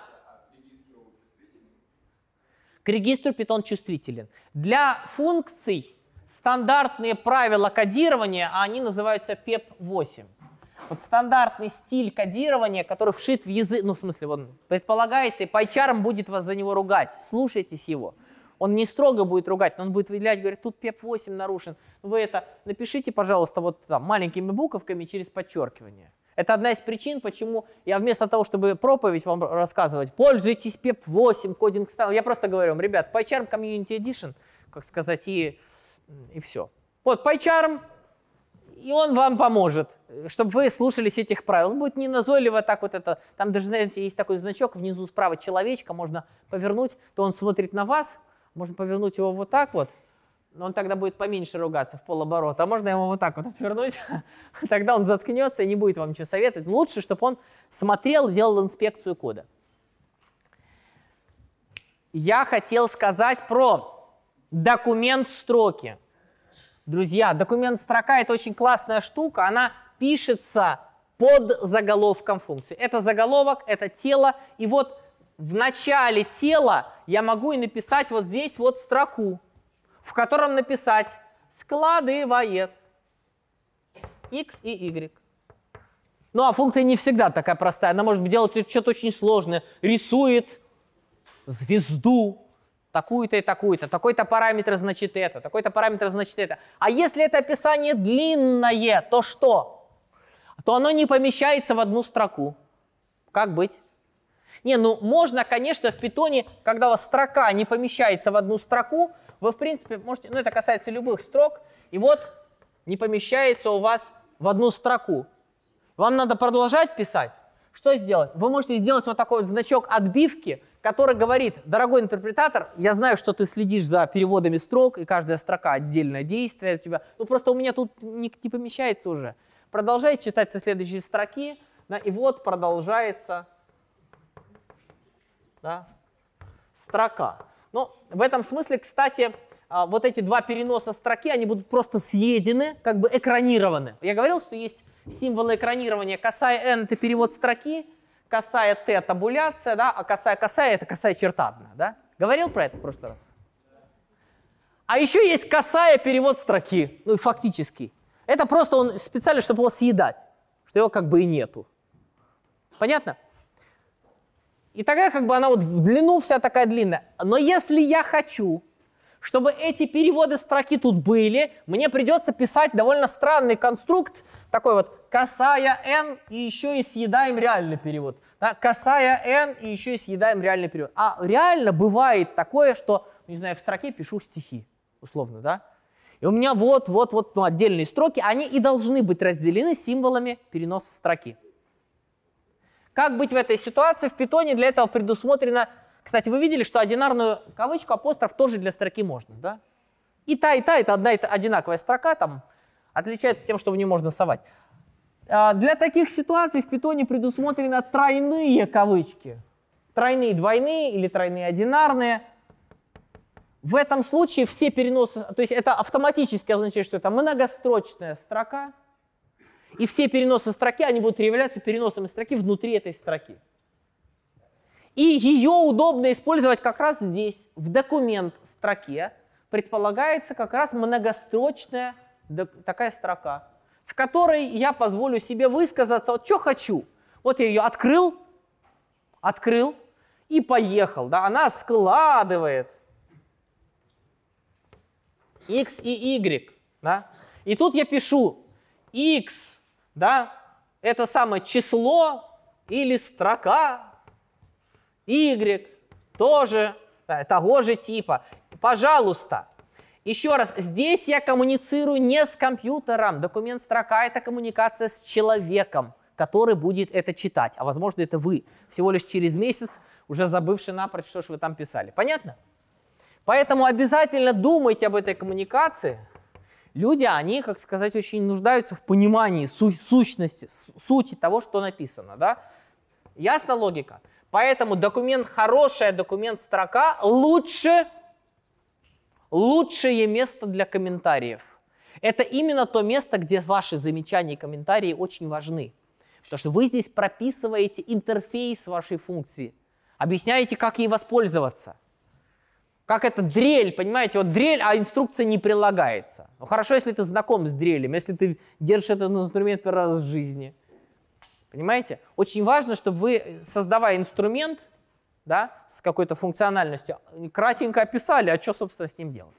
К регистру питон чувствителен. Для функций стандартные правила кодирования, а они называются PEP-8 вот стандартный стиль кодирования, который вшит в язык, ну, в смысле, вот предполагается, и Пайчарм будет вас за него ругать, слушайтесь его. Он не строго будет ругать, но он будет выделять, говорит, тут пеп 8 нарушен. Вы это напишите, пожалуйста, вот там маленькими буковками через подчеркивание. Это одна из причин, почему я вместо того, чтобы проповедь вам рассказывать, пользуйтесь PEP-8, кодинг стан, я просто говорю вам, ребят, PyCharm Community Edition, как сказать, и, и все. Вот PyCharm, и он вам поможет, чтобы вы слушались этих правил. Он будет не назойливо так вот это, там даже, знаете, есть такой значок внизу справа человечка, можно повернуть, то он смотрит на вас, можно повернуть его вот так вот, но он тогда будет поменьше ругаться в полоборота. А можно его вот так вот отвернуть? [LAUGHS] Тогда он заткнется и не будет вам ничего советовать. Лучше, чтобы он смотрел, делал инспекцию кода. Я хотел сказать про документ строки. Друзья, документ строка – это очень классная штука. Она пишется под заголовком функции. Это заголовок, это тело. И вот в начале тела я могу и написать вот здесь вот строку, в котором написать складывает x и y. Ну а функция не всегда такая простая. Она может делать что-то очень сложное. Рисует звезду, такую-то и такую-то, такой-то параметр значит это, такой-то параметр значит это. А если это описание длинное, то что? То оно не помещается в одну строку. Как быть? Не, ну можно, конечно, в питоне, когда у вас строка не помещается в одну строку, вы, в принципе, можете, ну это касается любых строк, и вот не помещается у вас в одну строку. Вам надо продолжать писать. Что сделать? Вы можете сделать вот такой вот значок отбивки, который говорит, дорогой интерпретатор, я знаю, что ты следишь за переводами строк, и каждая строка отдельное действие у тебя, ну просто у меня тут не, не помещается уже. Продолжай читать со следующей строки, да, и вот продолжается да, строка. Но в этом смысле, кстати, а, вот эти два переноса строки, они будут просто съедены, как бы экранированы. Я говорил, что есть символы экранирования. Касай n – это перевод строки, косая Т – табуляция, да, а косая-косая – это косая чертадная. Да? Говорил про это в прошлый раз? А еще есть косая перевод строки, ну и фактически. Это просто он специально, чтобы его съедать, что его как бы и нету. Понятно? И тогда как бы она вот в длину вся такая длинная. Но если я хочу, чтобы эти переводы строки тут были, мне придется писать довольно странный конструкт, такой вот касая n и еще и съедаем реальный перевод. Да, касая n и еще и съедаем реальный перевод. А реально бывает такое, что, ну, не знаю, в строке пишу стихи, условно, да? И у меня вот, вот, вот ну, отдельные строки, они и должны быть разделены символами переноса строки. Как быть в этой ситуации? В питоне для этого предусмотрено... Кстати, вы видели, что одинарную кавычку апостроф тоже для строки можно, да? И та, и та, это одна и та, одинаковая строка, там отличается тем, что в нее можно совать. А, для таких ситуаций в питоне предусмотрено тройные кавычки. Тройные двойные или тройные одинарные. В этом случае все переносы, то есть это автоматически означает, что это многострочная строка, и все переносы строки, они будут являться переносами строки внутри этой строки. И ее удобно использовать как раз здесь, в документ строке, предполагается как раз многострочная такая строка в которой я позволю себе высказаться, вот что хочу. Вот я ее открыл, открыл и поехал. Да? Она складывает x и y. Да? И тут я пишу x, да, это самое число или строка, y тоже да, того же типа. Пожалуйста, еще раз, здесь я коммуницирую не с компьютером. Документ строка – это коммуникация с человеком, который будет это читать. А возможно, это вы, всего лишь через месяц, уже забывший напрочь, что же вы там писали. Понятно? Поэтому обязательно думайте об этой коммуникации. Люди, они, как сказать, очень нуждаются в понимании су- сущности, сути того, что написано. Да? Ясна логика? Поэтому документ хорошая, документ строка лучше лучшее место для комментариев. Это именно то место, где ваши замечания и комментарии очень важны. Потому что вы здесь прописываете интерфейс вашей функции, объясняете, как ей воспользоваться. Как это дрель, понимаете, вот дрель, а инструкция не прилагается. Ну хорошо, если ты знаком с дрелем, если ты держишь этот инструмент первый раз в жизни. Понимаете? Очень важно, чтобы вы, создавая инструмент, да, с какой-то функциональностью, кратенько описали, а что, собственно, с ним делать.